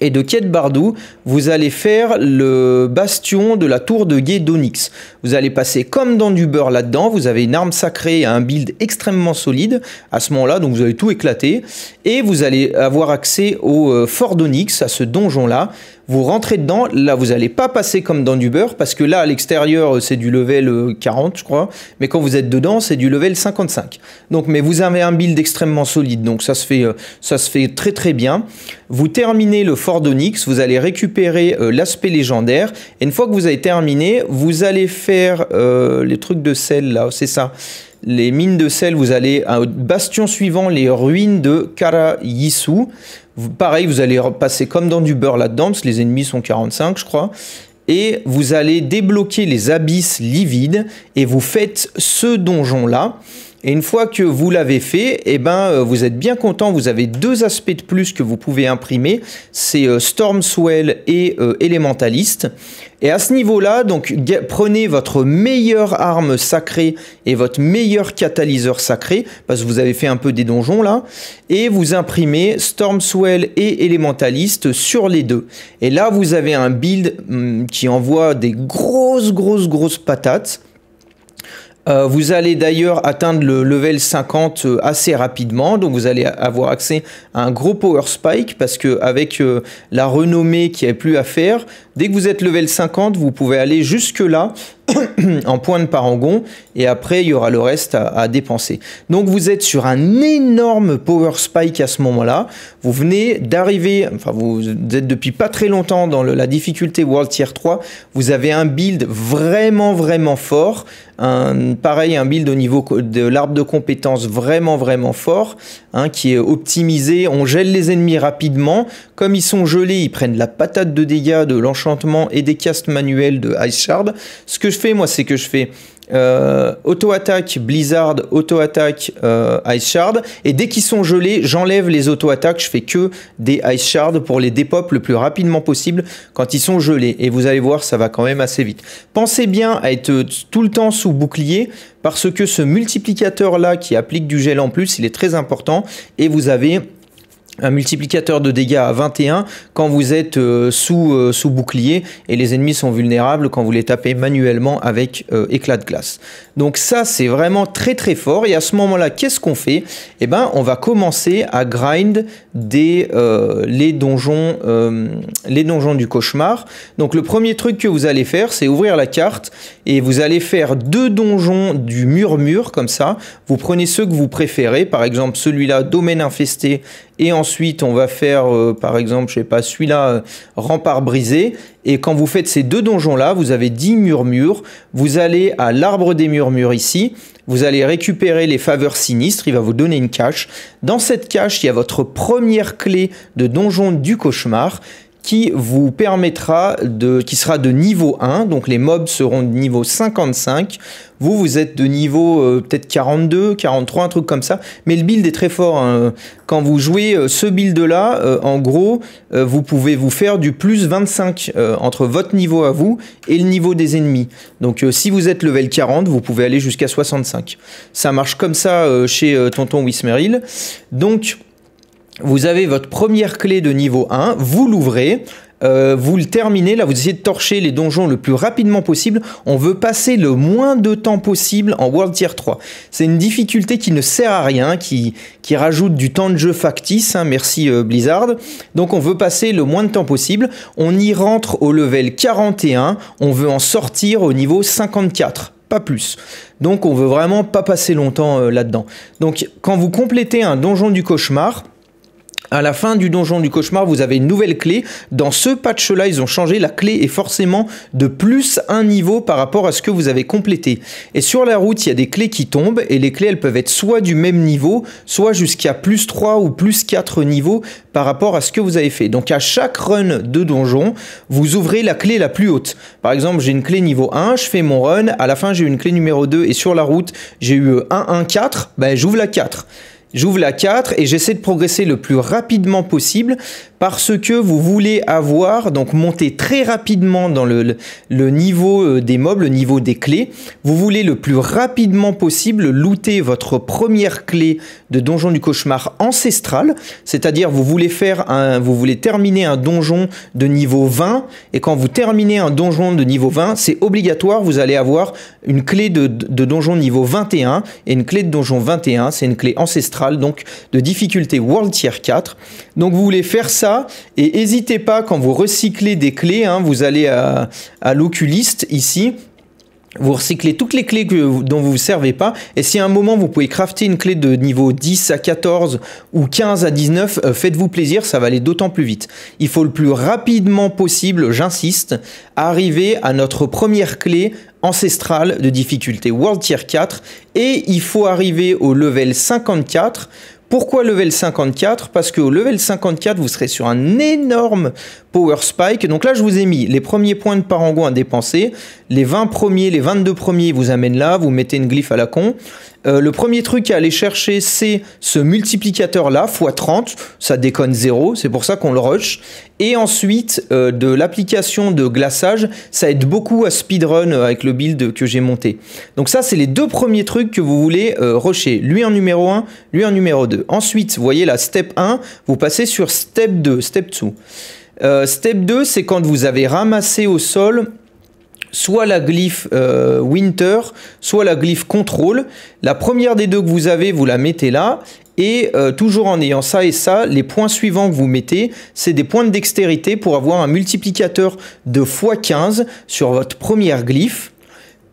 et de Kiet-Bardou, vous allez faire le bastion de la tour de guet d'Onyx. Vous allez passer comme dans du beurre là-dedans, vous avez une arme sacrée et un build extrêmement solide à ce moment-là, donc vous allez tout éclater, et vous allez avoir accès au euh, fort d'Onyx, à ce donjon-là, vous rentrez dedans, là vous n'allez pas passer comme dans du beurre, parce que là à l'extérieur euh, c'est du level 40 euh, je crois, mais quand vous êtes dedans c'est du level 55. Donc mais vous avez un build extrêmement solide, donc ça se fait, euh, ça se fait très très bien. Vous terminez le Fort d'Onyx. vous allez récupérer l'aspect légendaire, et une fois que vous avez terminé, vous allez faire les trucs de sel là, c'est ça les mines de sel, vous allez à bastion suivant, les ruines de Karayisu pareil, vous allez repasser comme dans du beurre là-dedans, parce que les ennemis sont 45, je crois. Et vous allez débloquer les abysses livides, et vous faites ce donjon-là. Et une fois que vous l'avez fait, eh ben, euh, vous êtes bien content. Vous avez deux aspects de plus que vous pouvez imprimer. C'est euh, Stormswell et euh, Elementalist. Et à ce niveau-là, donc prenez votre meilleure arme sacrée et votre meilleur catalyseur sacré, parce que vous avez fait un peu des donjons là, et vous imprimez Stormswell et Elementalist sur les deux. Et là, vous avez un build hum, qui envoie des grosses, grosses, grosses patates. Euh, vous allez d'ailleurs atteindre le level 50 euh, assez rapidement, donc vous allez avoir accès à un gros power spike parce que avec euh, la renommée qui a plus à faire, Dès que vous êtes level 50, vous pouvez aller jusque-là (clears throat) en point de parangon et après il y aura le reste à, dépenser. Donc vous êtes sur un énorme power spike à ce moment-là. Vous venez d'arriver, enfin vous êtes depuis pas très longtemps dans la difficulté World Tier 3. Vous avez un build vraiment vraiment fort. Un, pareil, un build au niveau de l'arbre de compétences vraiment vraiment fort, hein, qui est optimisé. On gèle les ennemis rapidement. Comme ils sont gelés, ils prennent la patate de dégâts de l'enchantement et des castes manuels de Ice Shard. Ce que je fais, moi, c'est que je fais euh, auto-attaque Blizzard, auto-attaque euh, Ice Shard. Et dès qu'ils sont gelés, j'enlève les auto-attaques. Je fais que des Ice shard pour les dépop le plus rapidement possible quand ils sont gelés. Et vous allez voir, ça va quand même assez vite. Pensez bien à être tout le temps sous bouclier parce que ce multiplicateur là qui applique du gel en plus, il est très important. Et vous avez un multiplicateur de dégâts à 21 quand vous êtes euh, sous, euh, sous bouclier et les ennemis sont vulnérables quand vous les tapez manuellement avec euh, éclat de glace. Donc ça c'est vraiment très très fort et à ce moment-là qu'est-ce qu'on fait Eh ben on va commencer à grind des, les, donjons, les donjons du cauchemar. Donc le premier truc que vous allez faire c'est ouvrir la carte et vous allez faire deux donjons du murmure comme ça. Vous prenez ceux que vous préférez, par exemple celui-là domaine infesté et ensuite on va faire euh, par exemple, je sais pas, celui-là, euh, rempart brisé. Et quand vous faites ces deux donjons-là, vous avez 10 murmures, vous allez à l'arbre des murmures ici, vous allez récupérer les faveurs sinistres, il va vous donner une cache. Dans cette cache, il y a votre première clé de donjon du cauchemar qui vous permettra de, qui sera de niveau 1, donc les mobs seront de niveau 55. Vous, vous êtes de niveau euh, peut-être 42, 43, un truc comme ça. Mais le build est très fort. Hein. Quand vous jouez euh, ce build-là, euh, en gros, vous pouvez vous faire du plus 25 entre votre niveau à vous et le niveau des ennemis. Donc si vous êtes level 40, vous pouvez aller jusqu'à 65. Ça marche comme ça chez Tonton Wismeril. Donc vous avez votre première clé de niveau 1, vous l'ouvrez, euh, vous le terminez, là vous essayez de torcher les donjons le plus rapidement possible, on veut passer le moins de temps possible en World Tier 3. C'est une difficulté qui ne sert à rien, qui, qui rajoute du temps de jeu factice, hein, merci euh, Blizzard. Donc on veut passer le moins de temps possible, on y rentre au level 41, on veut en sortir au niveau 54 pas plus. Donc on veut vraiment pas passer longtemps euh, là-dedans. Donc quand vous complétez un donjon du cauchemar, à la fin du donjon du cauchemar, vous avez une nouvelle clé. Dans ce patch-là, ils ont changé. La clé est forcément de plus un niveau par rapport à ce que vous avez complété. Et sur la route, il y a des clés qui tombent. Et les clés, elles peuvent être soit du même niveau, soit jusqu'à plus 3 ou plus 4 niveaux par rapport à ce que vous avez fait. Donc à chaque run de donjon, vous ouvrez la clé la plus haute. Par exemple, j'ai une clé niveau 1, je fais mon run. À la fin, j'ai une clé numéro 2. Et sur la route, j'ai eu 1, 1, 4. Ben, j'ouvre la 4. J'ouvre la 4 et j'essaie de progresser le plus rapidement possible parce que vous voulez avoir, donc monter très rapidement dans le, niveau euh, des mobs, le niveau des clés, vous voulez le plus rapidement possible looter votre première clé de donjon du cauchemar ancestral, c'est-à-dire vous voulez faire un, vous voulez terminer un donjon de niveau 20, et quand vous terminez un donjon de niveau 20, c'est obligatoire, vous allez avoir une clé de, de donjon niveau 21, et une clé de donjon 21, c'est une clé ancestrale, donc de difficulté World Tier 4, donc vous voulez faire ça et n'hésitez pas quand vous recyclez des clés, hein. vous allez à, l'oculiste ici, vous recyclez toutes les clés dont vous ne vous servez pas. Et si à un moment vous pouvez crafter une clé de niveau 10 à 14 ou 15 à 19, euh, faites-vous plaisir, ça va aller d'autant plus vite. Il faut le plus rapidement possible, j'insiste, arriver à notre première clé ancestrale de difficulté World Tier 4 et il faut arriver au level 54 pourquoi level 54 Parce qu'au level 54, vous serez sur un énorme power spike. Donc là, je vous ai mis les premiers points de parangon à dépenser. Les 20 premiers, les 22 premiers vous amènent là. Vous mettez une glyphe à la con. Euh, le premier truc à aller chercher, c'est ce multiplicateur-là, x30. Ça déconne 0, c'est pour ça qu'on le rush. Et ensuite, euh, de l'application de glaçage, ça aide beaucoup à speedrun euh, avec le build que j'ai monté. Donc ça, c'est les deux premiers trucs que vous voulez rusher. Lui en numéro 1, lui en numéro 2. Ensuite, vous voyez la step 1, vous passez sur step 2, step 2. step 2, c'est quand vous avez ramassé au sol soit la glyphe euh, Winter, soit la glyphe Control. La première des deux que vous avez, vous la mettez là. Et euh, toujours en ayant ça et ça, les points suivants que vous mettez, c'est des points de dextérité pour avoir un multiplicateur de x15 sur votre première glyphe.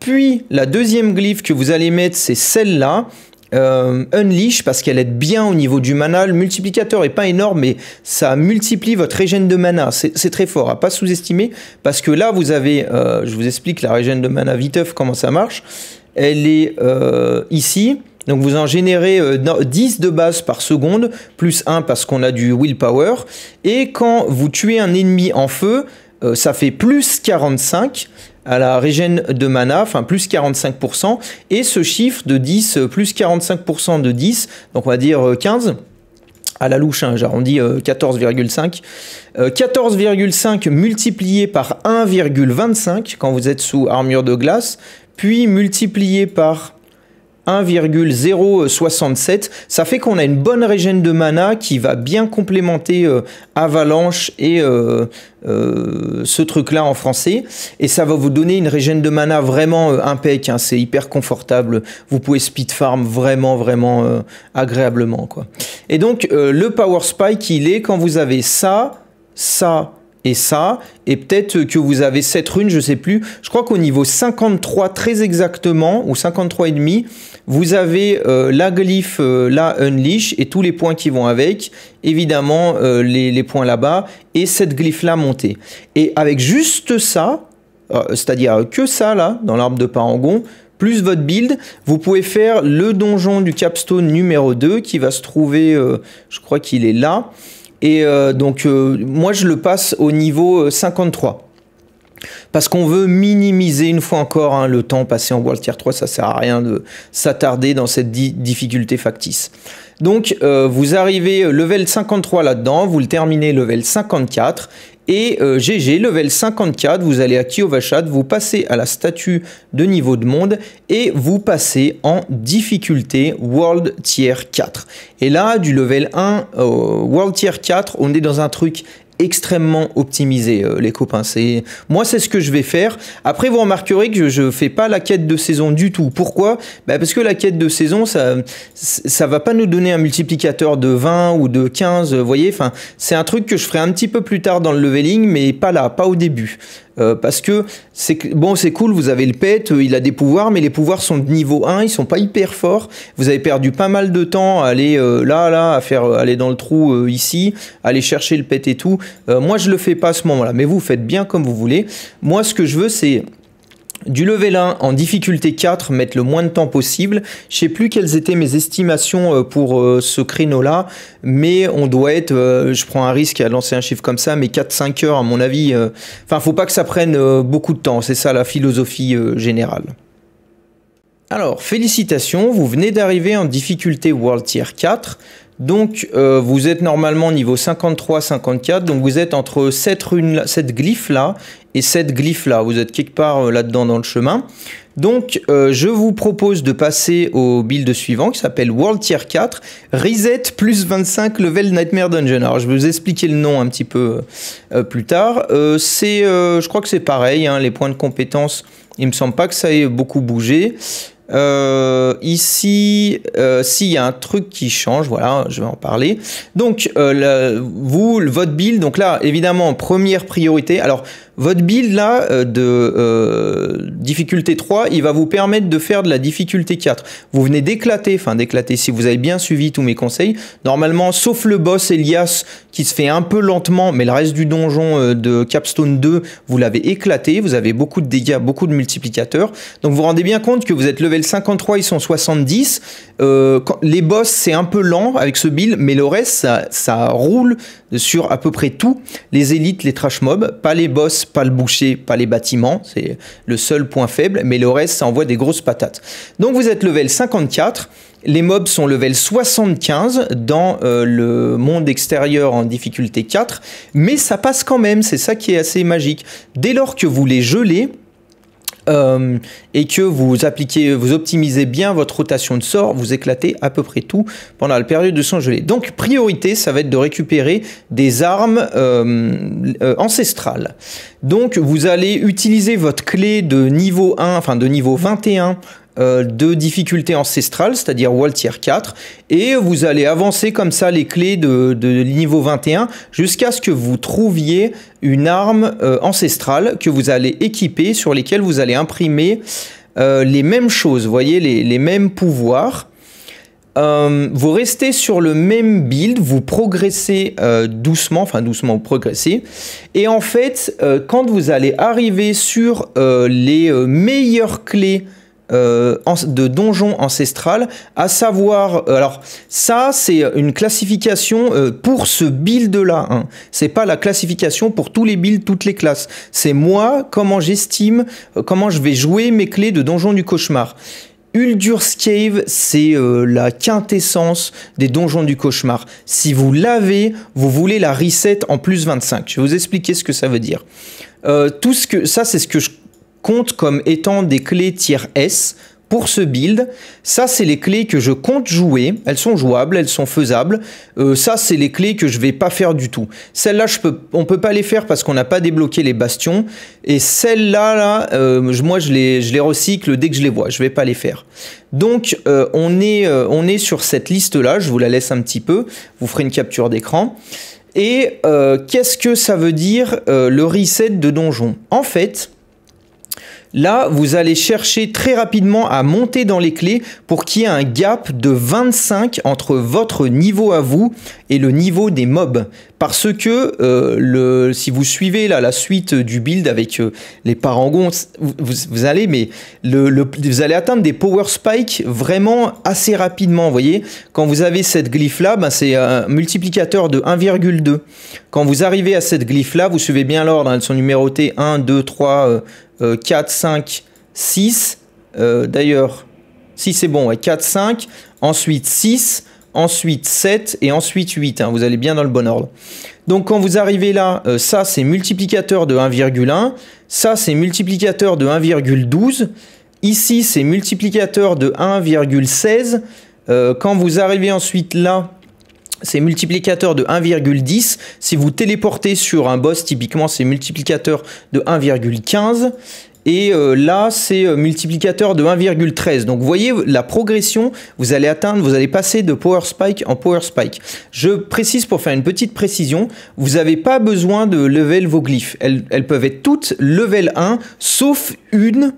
Puis la deuxième glyphe que vous allez mettre, c'est celle-là. Euh, Unleash parce qu'elle est bien au niveau du mana. Le multiplicateur est pas énorme, mais ça multiplie votre régène de mana. C'est très fort, à hein. pas sous-estimer, parce que là vous avez, euh, je vous explique la régène de mana viteuf comment ça marche. Elle est euh, ici. Donc vous en générez 10 euh, de base par seconde, plus 1 parce qu'on a du willpower. Et quand vous tuez un ennemi en feu, ça fait plus 45 à la régène de mana, enfin plus 45%, et ce chiffre de 10, euh, plus 45% de 10, donc on va dire 15, euh, à la louche, hein, j'arrondis 14,5. Euh, 14,5 multiplié par 1,25 quand vous êtes sous armure de glace, puis multiplié par 1,067. Ça fait qu'on a une bonne régène de mana qui va bien complémenter euh, Avalanche et euh, euh, ce truc-là en français. Et ça va vous donner une régène de mana vraiment impec. Hein. C'est hyper confortable. Vous pouvez speed farm vraiment, vraiment agréablement. Quoi. Et donc, le Power Spike, il est quand vous avez ça, ça, et ça, et peut-être que vous avez cette runes, je sais plus. Je crois qu'au niveau 53 très exactement, ou 53 et demi, vous avez euh, la glyphe euh, là, Unleash, et tous les points qui vont avec, évidemment euh, les, les, points là-bas, et cette glyphe-là montée. Et avec juste ça, euh, c'est-à-dire que ça là, dans l'arbre de Parangon, plus votre build, vous pouvez faire le donjon du capstone numéro 2 qui va se trouver, je crois qu'il est là. Et donc moi je le passe au niveau 53 parce qu'on veut minimiser une fois encore hein, le temps passé en World Tier 3, ça sert à rien de s'attarder dans cette difficulté factice. Donc euh, vous arrivez euh, level 53 là-dedans, vous le terminez level 54 et GG euh, level 54, vous allez à Kiovachat, vous passez à la statue de niveau de monde et vous passez en difficulté World Tier 4. Et là, du level 1 au World Tier 4, on est dans un truc extrêmement optimisé, euh, les copains. C'est moi, c'est ce que je vais faire. Après, vous remarquerez que je, fais pas la quête de saison du tout. Pourquoi bah, parce que la quête de saison, ça, ça va pas nous donner un multiplicateur de 20 ou de 15. Vous voyez, enfin, c'est un truc que je ferai un petit peu plus tard dans le leveling, mais pas là, pas au début. Euh, parce que c'est bon, c'est cool, vous avez le pet, euh, il a des pouvoirs, mais les pouvoirs sont de niveau 1, ils sont pas hyper forts. Vous avez perdu pas mal de temps à aller euh, là, là, à faire aller dans le trou ici, aller chercher le pet et tout. moi, je le fais pas à ce moment-là, mais vous faites bien comme vous voulez. Moi, ce que je veux, c'est du level 1 en difficulté 4, mettre le moins de temps possible. Je sais plus quelles étaient mes estimations euh, pour euh, ce créneau-là, mais on doit être, euh, je prends un risque à lancer un chiffre comme ça, mais 4-5 heures à mon avis. Enfin, faut pas que ça prenne beaucoup de temps, c'est ça la philosophie générale. Alors, félicitations, vous venez d'arriver en difficulté World Tier 4. Donc euh, vous êtes normalement niveau 53-54, donc vous êtes entre cette rune, cette glyphe là et cette glyphe là. Vous êtes quelque part euh, là-dedans dans le chemin. Donc euh, je vous propose de passer au build suivant qui s'appelle World Tier 4 Reset plus 25 level Nightmare Dungeon. Alors je vais vous expliquer le nom un petit peu plus tard. c'est, je crois que c'est pareil, hein. les points de compétence. Il me semble pas que ça ait beaucoup bougé. Euh, ici, euh, s'il y a un truc qui change, voilà, je vais en parler. Donc, euh, le vous, votre build, donc là, évidemment, première priorité. Alors, votre build là euh, de euh, difficulté 3, il va vous permettre de faire de la difficulté 4. Vous venez d'éclater, enfin d'éclater si vous avez bien suivi tous mes conseils. Normalement, sauf le boss Elias qui se fait un peu lentement, mais le reste du donjon euh, de Capstone 2, vous l'avez éclaté, vous avez beaucoup de dégâts, beaucoup de multiplicateurs. Donc vous vous rendez bien compte que vous êtes level 53, ils sont 70. les boss, c'est un peu lent avec ce build, mais le reste, ça, ça roule sur à peu près tout. Les élites, les trash mobs, pas les boss pas le boucher, pas les bâtiments, c'est le seul point faible, mais le reste, ça envoie des grosses patates. Donc vous êtes level 54, les mobs sont level 75 dans euh, le monde extérieur en difficulté 4, mais ça passe quand même, c'est ça qui est assez magique. Dès lors que vous les gelez, euh, et que vous appliquez, vous optimisez bien votre rotation de sort, vous éclatez à peu près tout pendant la période de gelé. Donc priorité, ça va être de récupérer des armes euh, euh, ancestrales. Donc vous allez utiliser votre clé de niveau 1, enfin de niveau 21 euh, de difficulté ancestrale, c'est-à-dire Tier 4, et vous allez avancer comme ça les clés de, niveau 21 jusqu'à ce que vous trouviez une arme euh, ancestrale que vous allez équiper, sur lesquelles vous allez imprimer euh, les mêmes choses, voyez, les, mêmes pouvoirs. vous restez sur le même build, vous progressez doucement, enfin doucement vous progressez. Et en fait, quand vous allez arriver sur les meilleures clés euh, de donjon ancestral à savoir, euh, alors ça c'est une classification euh, pour ce build-là, hein. c'est pas la classification pour tous les builds, toutes les classes, c'est moi, comment j'estime, comment je vais jouer mes clés de donjon du cauchemar. Uldur's Cave, c'est la quintessence des donjons du cauchemar. Si vous l'avez, vous voulez la reset en plus 25. Je vais vous expliquer ce que ça veut dire. tout ce que ça, c'est ce que je comme étant des clés tiers S pour ce build. Ça, c'est les clés que je compte jouer. Elles sont jouables, elles sont faisables. Euh, ça, c'est les clés que je vais pas faire du tout. Celles-là, peux, on peut pas les faire parce qu'on n'a pas débloqué les bastions. Et celles-là, là, euh, moi, je les, je les recycle dès que je les vois. Je vais pas les faire. Donc, euh, on, est, euh, on est sur cette liste-là. Je vous la laisse un petit peu. Vous ferez une capture d'écran. Et qu'est-ce que ça veut dire le reset de donjon En fait, Là, vous allez chercher très rapidement à monter dans les clés pour qu'il y ait un gap de 25 entre votre niveau à vous et le niveau des mobs. Parce que euh, le, si vous suivez la suite du build avec euh, les parangons, vous, allez, mais le, vous allez atteindre des power spikes vraiment assez rapidement. Vous voyez, quand vous avez cette glyphe là, ben, c'est un multiplicateur de 1,2. Quand vous arrivez à cette glyphe là, vous suivez bien l'ordre, hein, elles sont numérotées 1, 2, 3, 4, 5, 6. D'ailleurs, si c'est bon, 4, 5, ensuite 6 ensuite 7 et ensuite 8. Hein, vous allez bien dans le bon ordre. Donc quand vous arrivez là, euh, ça c'est multiplicateur de 1,1, ça c'est multiplicateur de 1,12, ici c'est multiplicateur de 1,16. Euh, quand vous arrivez ensuite là, c'est multiplicateur de 1,10. Si vous téléportez sur un boss, typiquement c'est multiplicateur de 1,15. Et euh, là, c'est euh, multiplicateur de 1,13. Donc vous voyez la progression, vous allez atteindre, vous allez passer de Power Spike en Power Spike. Je précise pour faire une petite précision, vous n'avez pas besoin de level vos glyphes. Elles, elles peuvent être toutes level 1, sauf une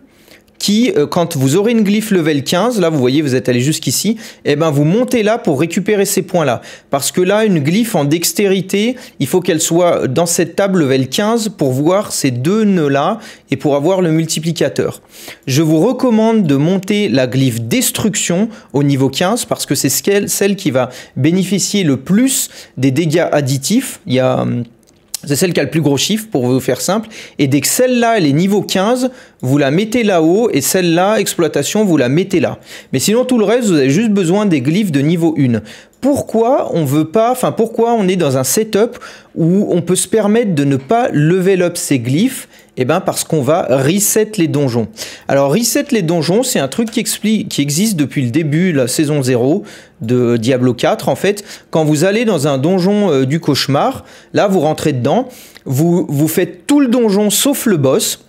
qui, euh, quand vous aurez une glyphe level 15, là vous voyez vous êtes allé jusqu'ici, et eh ben vous montez là pour récupérer ces points là. Parce que là une glyphe en dextérité, il faut qu'elle soit dans cette table level 15 pour voir ces deux nœuds là et pour avoir le multiplicateur. Je vous recommande de monter la glyphe destruction au niveau 15 parce que c'est celle qui va bénéficier le plus des dégâts additifs. Il y a... Hum, c'est celle qui a le plus gros chiffre, pour vous faire simple. Et dès que celle-là, elle est niveau 15, vous la mettez là-haut, et celle-là, exploitation, vous la mettez là. Mais sinon, tout le reste, vous avez juste besoin des glyphes de niveau 1. Pourquoi on veut pas, enfin, pourquoi on est dans un setup où on peut se permettre de ne pas level up ces glyphes eh bien parce qu'on va reset les donjons. Alors reset les donjons, c'est un truc qui, explique, qui existe depuis le début, la saison 0 de Diablo 4. En fait, quand vous allez dans un donjon euh, du cauchemar, là vous rentrez dedans, vous, vous faites tout le donjon sauf le boss,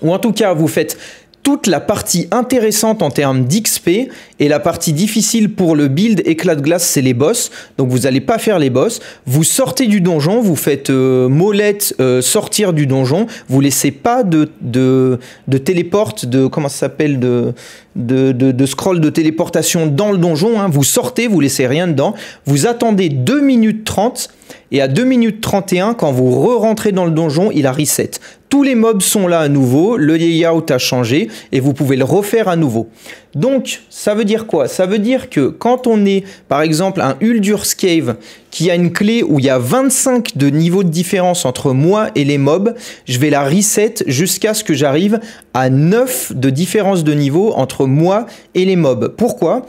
ou en tout cas vous faites toute la partie intéressante en termes d'XP et la partie difficile pour le build éclat de glace, c'est les boss. Donc vous n'allez pas faire les boss. Vous sortez du donjon, vous faites euh, molette euh, sortir du donjon. Vous laissez pas de, de, de téléporte, de comment ça s'appelle, de, de, de, scroll de téléportation dans le donjon. Hein. Vous sortez, vous laissez rien dedans. Vous attendez 2 minutes 30 et à 2 minutes 31, quand vous re-rentrez dans le donjon, il a reset. Tous les mobs sont là à nouveau, le layout a changé et vous pouvez le refaire à nouveau. Donc, ça veut dire quoi Ça veut dire que quand on est, par exemple, un Uldur's Cave qui a une clé où il y a 25 de niveau de différence entre moi et les mobs, je vais la reset jusqu'à ce que j'arrive à 9 de différence de niveau entre moi et les mobs. Pourquoi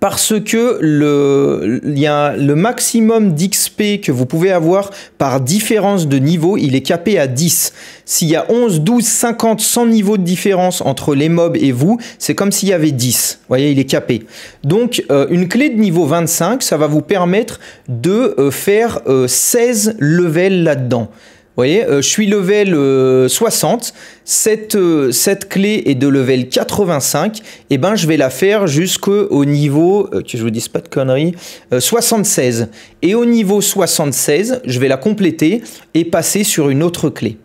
parce que le, y a le maximum d'XP que vous pouvez avoir par différence de niveau, il est capé à 10. S'il y a 11, 12, 50, 100 niveaux de différence entre les mobs et vous, c'est comme s'il y avait 10. Vous voyez, il est capé. Donc, euh, une clé de niveau 25, ça va vous permettre de euh, faire 16 euh, levels là-dedans voyez, euh, je suis level 60. Euh, cette, euh, cette, clé est de level 85. Et eh ben, je vais la faire jusqu'au niveau, que je vous dise pas de conneries, 76. Et au niveau 76, je vais la compléter et passer sur une autre clé.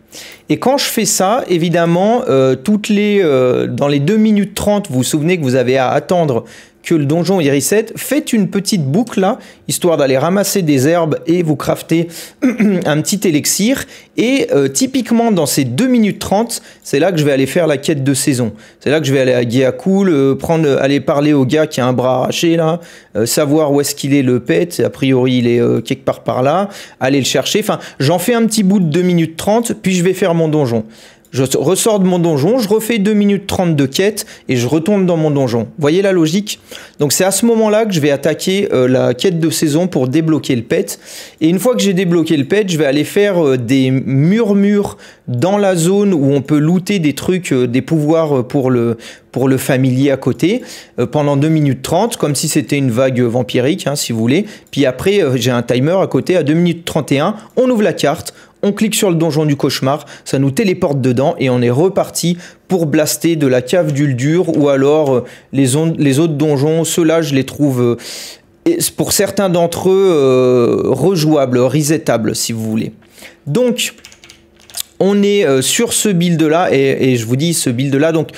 Et quand je fais ça, évidemment, toutes les, dans les 2 minutes 30, vous vous souvenez que vous avez à attendre que le donjon reset, Faites une petite boucle là, histoire d'aller ramasser des herbes et vous crafter (clears throat) un petit élixir. Et euh, typiquement dans ces 2 minutes 30, c'est là que je vais aller faire la quête de saison. C'est là que je vais aller à Guiacool, euh, prendre, aller parler au gars qui a un bras arraché là, euh, savoir où est-ce qu'il est le pet, a priori il est quelque part par là, aller le chercher. Enfin, j'en fais un petit bout de 2 minutes 30, puis je vais faire mon donjon. Je ressors de mon donjon, je refais 2 minutes 30 de quête et je retourne dans mon donjon. Vous voyez la logique Donc c'est à ce moment-là que je vais attaquer euh, la quête de saison pour débloquer le pet. Et une fois que j'ai débloqué le pet, je vais aller faire euh, des murmures dans la zone où on peut looter des trucs, euh, des pouvoirs pour le, pour le familier à côté pendant 2 minutes 30, comme si c'était une vague vampirique, hein, si vous voulez. Puis après, j'ai un timer à côté à 2 minutes 31, on ouvre la carte, on clique sur le donjon du cauchemar, ça nous téléporte dedans et on est reparti pour blaster de la cave d'Uldur ou alors euh, les, autres donjons. Ceux-là, je les trouve, euh, pour certains d'entre eux, euh, rejouables, resettables si vous voulez. Donc, on est sur ce build là et, je vous dis ce build là donc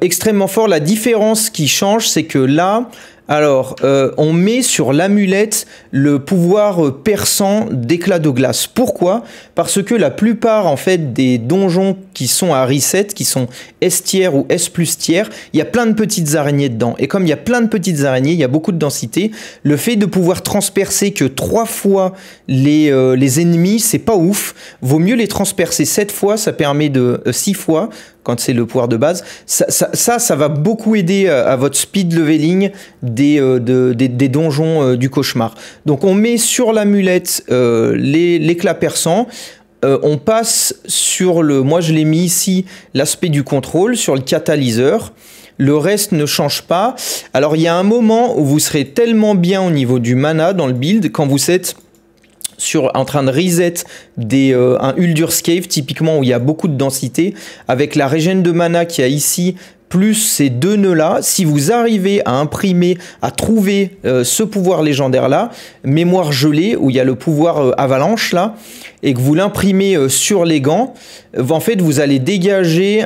extrêmement fort la différence qui change c'est que là alors on met sur l'amulette le pouvoir euh, perçant d'éclat de glace. Pourquoi Parce que la plupart en fait des donjons qui sont à reset, qui sont S tiers ou S plus tiers, il y a plein de petites araignées dedans. Et comme il y a plein de petites araignées, il y a beaucoup de densité, le fait de pouvoir transpercer que trois fois les, euh, ennemis, c'est pas ouf. Vaut mieux les transpercer sept fois, ça permet de... Euh, six fois, quand c'est le pouvoir de base. Ça ça, va beaucoup aider à votre speed leveling des, des, donjons du cauchemar. Donc on met sur l'amulette euh, l'éclat perçant. Euh, on passe sur le, moi je l'ai mis ici, l'aspect du contrôle, sur le catalyseur. Le reste ne change pas. Alors il y a un moment où vous serez tellement bien au niveau du mana dans le build quand vous êtes sur, en train de reset des, euh, un typiquement où il y a beaucoup de densité, avec la régène de mana qui a ici, plus ces deux nœuds-là, si vous arrivez à imprimer, à trouver euh, ce pouvoir légendaire-là, mémoire gelée, où il y a le pouvoir euh, avalanche là, et que vous l'imprimez euh, sur les gants, en fait vous allez dégager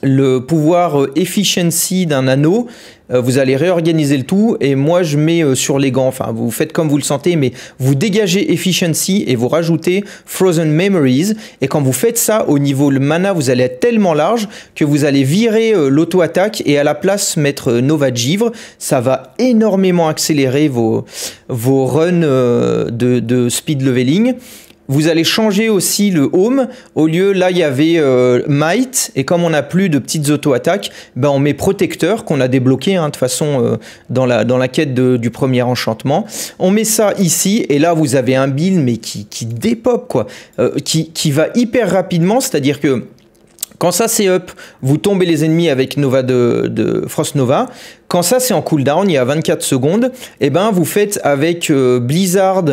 le pouvoir efficiency d'un anneau euh, vous allez réorganiser le tout et moi je mets euh, sur les gants, enfin vous faites comme vous le sentez, mais vous dégagez efficiency et vous rajoutez frozen memories et quand vous faites ça au niveau le mana vous allez être tellement large que vous allez virer euh, l'auto-attaque et à la place mettre Nova Givre, ça va énormément accélérer vos, vos runs de, de speed leveling. Vous allez changer aussi le home. Au lieu, là, il y avait euh, might. Et comme on n'a plus de petites auto-attaques, ben, on met protecteur qu'on a débloqué hein, de façon euh, dans, la, dans la quête du premier enchantement. On met ça ici. Et là, vous avez un build mais qui, qui dépop, quoi. Euh, qui, qui va hyper rapidement. C'est-à-dire que quand ça c'est up, vous tombez les ennemis avec Nova de, de Frost Nova. Quand ça c'est en cooldown, il y a 24 secondes, et ben vous faites avec Blizzard,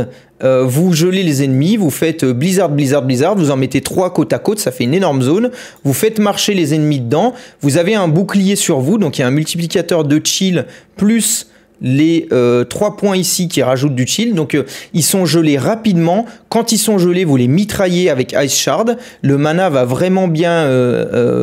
euh, vous gelez les ennemis, vous faites euh, blizzard, blizzard, blizzard, vous en mettez trois côte à côte, ça fait une énorme zone. Vous faites marcher les ennemis dedans, vous avez un bouclier sur vous, donc il y a un multiplicateur de chill plus les 3 euh, trois points ici qui rajoutent du chill. Donc ils sont gelés rapidement. Quand ils sont gelés, vous les mitraillez avec Ice Shard. Le mana va vraiment bien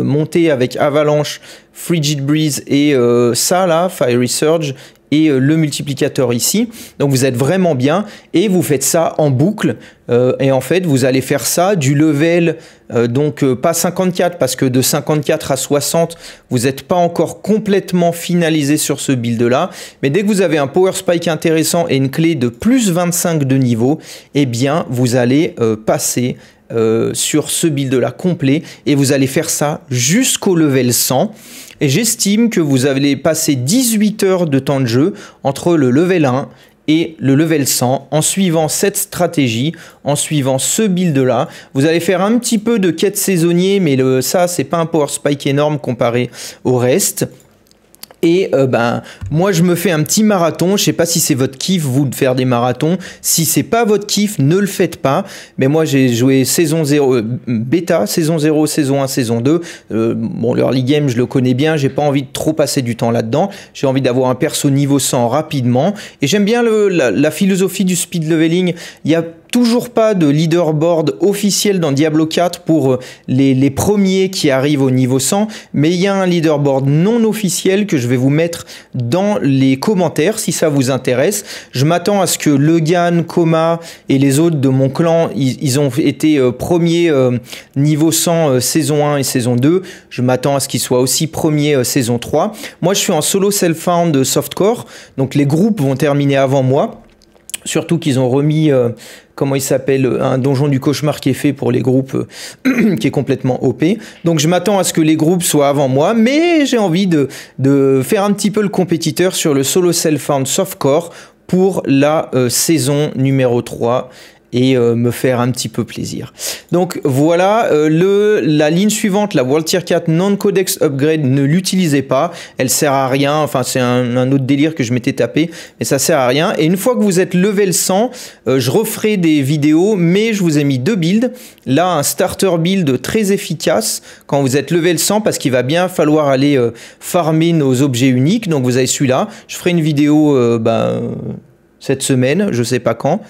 monter avec Avalanche, Frigid Breeze et ça là, Fiery Surge et euh, le multiplicateur ici. Donc vous êtes vraiment bien et vous faites ça en boucle. Euh, et en fait, vous allez faire ça du level, euh, donc pas 54, parce que de 54 à 60, vous n'êtes pas encore complètement finalisé sur ce build-là. Mais dès que vous avez un power spike intéressant et une clé de plus 25 de niveau, eh bien, vous allez passer euh, sur ce build-là complet et vous allez faire ça jusqu'au level 100. Et j'estime que vous allez passer 18 heures de temps de jeu entre le level 1 et le level 100 en suivant cette stratégie, en suivant ce build là. Vous allez faire un petit peu de quête saisonnier mais le, ça c'est pas un power spike énorme comparé au reste. Et euh, ben, moi, je me fais un petit marathon. Je sais pas si c'est votre kiff, vous, de faire des marathons. Si c'est pas votre kiff, ne le faites pas. Mais moi, j'ai joué saison 0, euh, bêta, saison 0, saison 1, saison 2. Euh, bon, l'early game, je le connais bien. J'ai pas envie de trop passer du temps là-dedans. J'ai envie d'avoir un perso niveau 100 rapidement. Et j'aime bien la, la philosophie du speed leveling. Il y a toujours pas de leaderboard officiel dans Diablo 4 pour euh, les, premiers qui arrivent au niveau 100, mais il y a un leaderboard non officiel que je vais vous mettre dans les commentaires si ça vous intéresse. Je m'attends à ce que Legan, Koma et les autres de mon clan, ils, ont été euh, premiers euh, niveau 100 saison 1 et saison 2. Je m'attends à ce qu'ils soient aussi premiers saison 3. Moi, je suis en solo self-found softcore, donc les groupes vont terminer avant moi. Surtout qu'ils ont remis, euh, comment il s'appelle, euh, un donjon du cauchemar qui est fait pour les groupes, euh, (clears throat) qui est complètement OP. Donc je m'attends à ce que les groupes soient avant moi, mais j'ai envie de, de faire un petit peu le compétiteur sur le solo self-found softcore pour la saison numéro 3 et euh, me faire un petit peu plaisir. Donc voilà, euh, le, la ligne suivante, la World Tier 4 Non-Codex Upgrade, ne l'utilisez pas, elle sert à rien, enfin c'est un, un, autre délire que je m'étais tapé, mais ça sert à rien. Et une fois que vous êtes level 100, sang euh, je referai des vidéos, mais je vous ai mis deux builds. Là, un starter build très efficace quand vous êtes level 100, parce qu'il va bien falloir aller farmer nos objets uniques, donc vous avez celui-là. Je ferai une vidéo... Bah, cette semaine, je sais pas quand,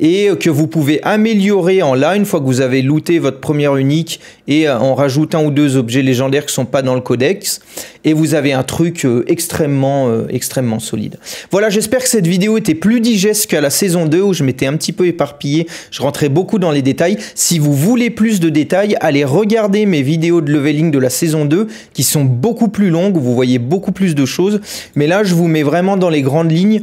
et que vous pouvez améliorer en là une fois que vous avez looté votre première unique et euh, en rajoute un ou deux objets légendaires qui sont pas dans le codex, et vous avez un truc euh, extrêmement, euh, extrêmement solide. Voilà, j'espère que cette vidéo était plus digeste qu'à la saison 2 où je m'étais un petit peu éparpillé, je rentrais beaucoup dans les détails. Si vous voulez plus de détails, allez regarder mes vidéos de leveling de la saison 2 qui sont beaucoup plus longues, vous voyez beaucoup plus de choses, mais là je vous mets vraiment dans les grandes lignes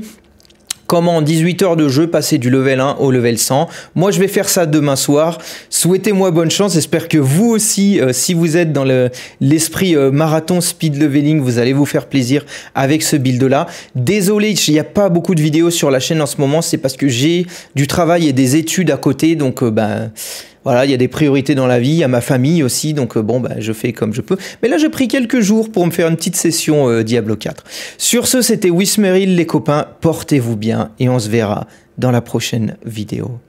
comment en 18 heures de jeu passer du level 1 au level 100. Moi, je vais faire ça demain soir. Souhaitez-moi bonne chance. J'espère que vous aussi, euh, si vous êtes dans l'esprit euh, marathon speed leveling, vous allez vous faire plaisir avec ce build-là. Désolé, il n'y a pas beaucoup de vidéos sur la chaîne en ce moment. C'est parce que j'ai du travail et des études à côté. Donc, euh, ben... Voilà, il y a des priorités dans la vie, il y a ma famille aussi, donc euh, bon, bah, je fais comme je peux. Mais là, j'ai pris quelques jours pour me faire une petite session euh, Diablo 4. Sur ce, c'était Wismeril, les copains, portez-vous bien et on se verra dans la prochaine vidéo.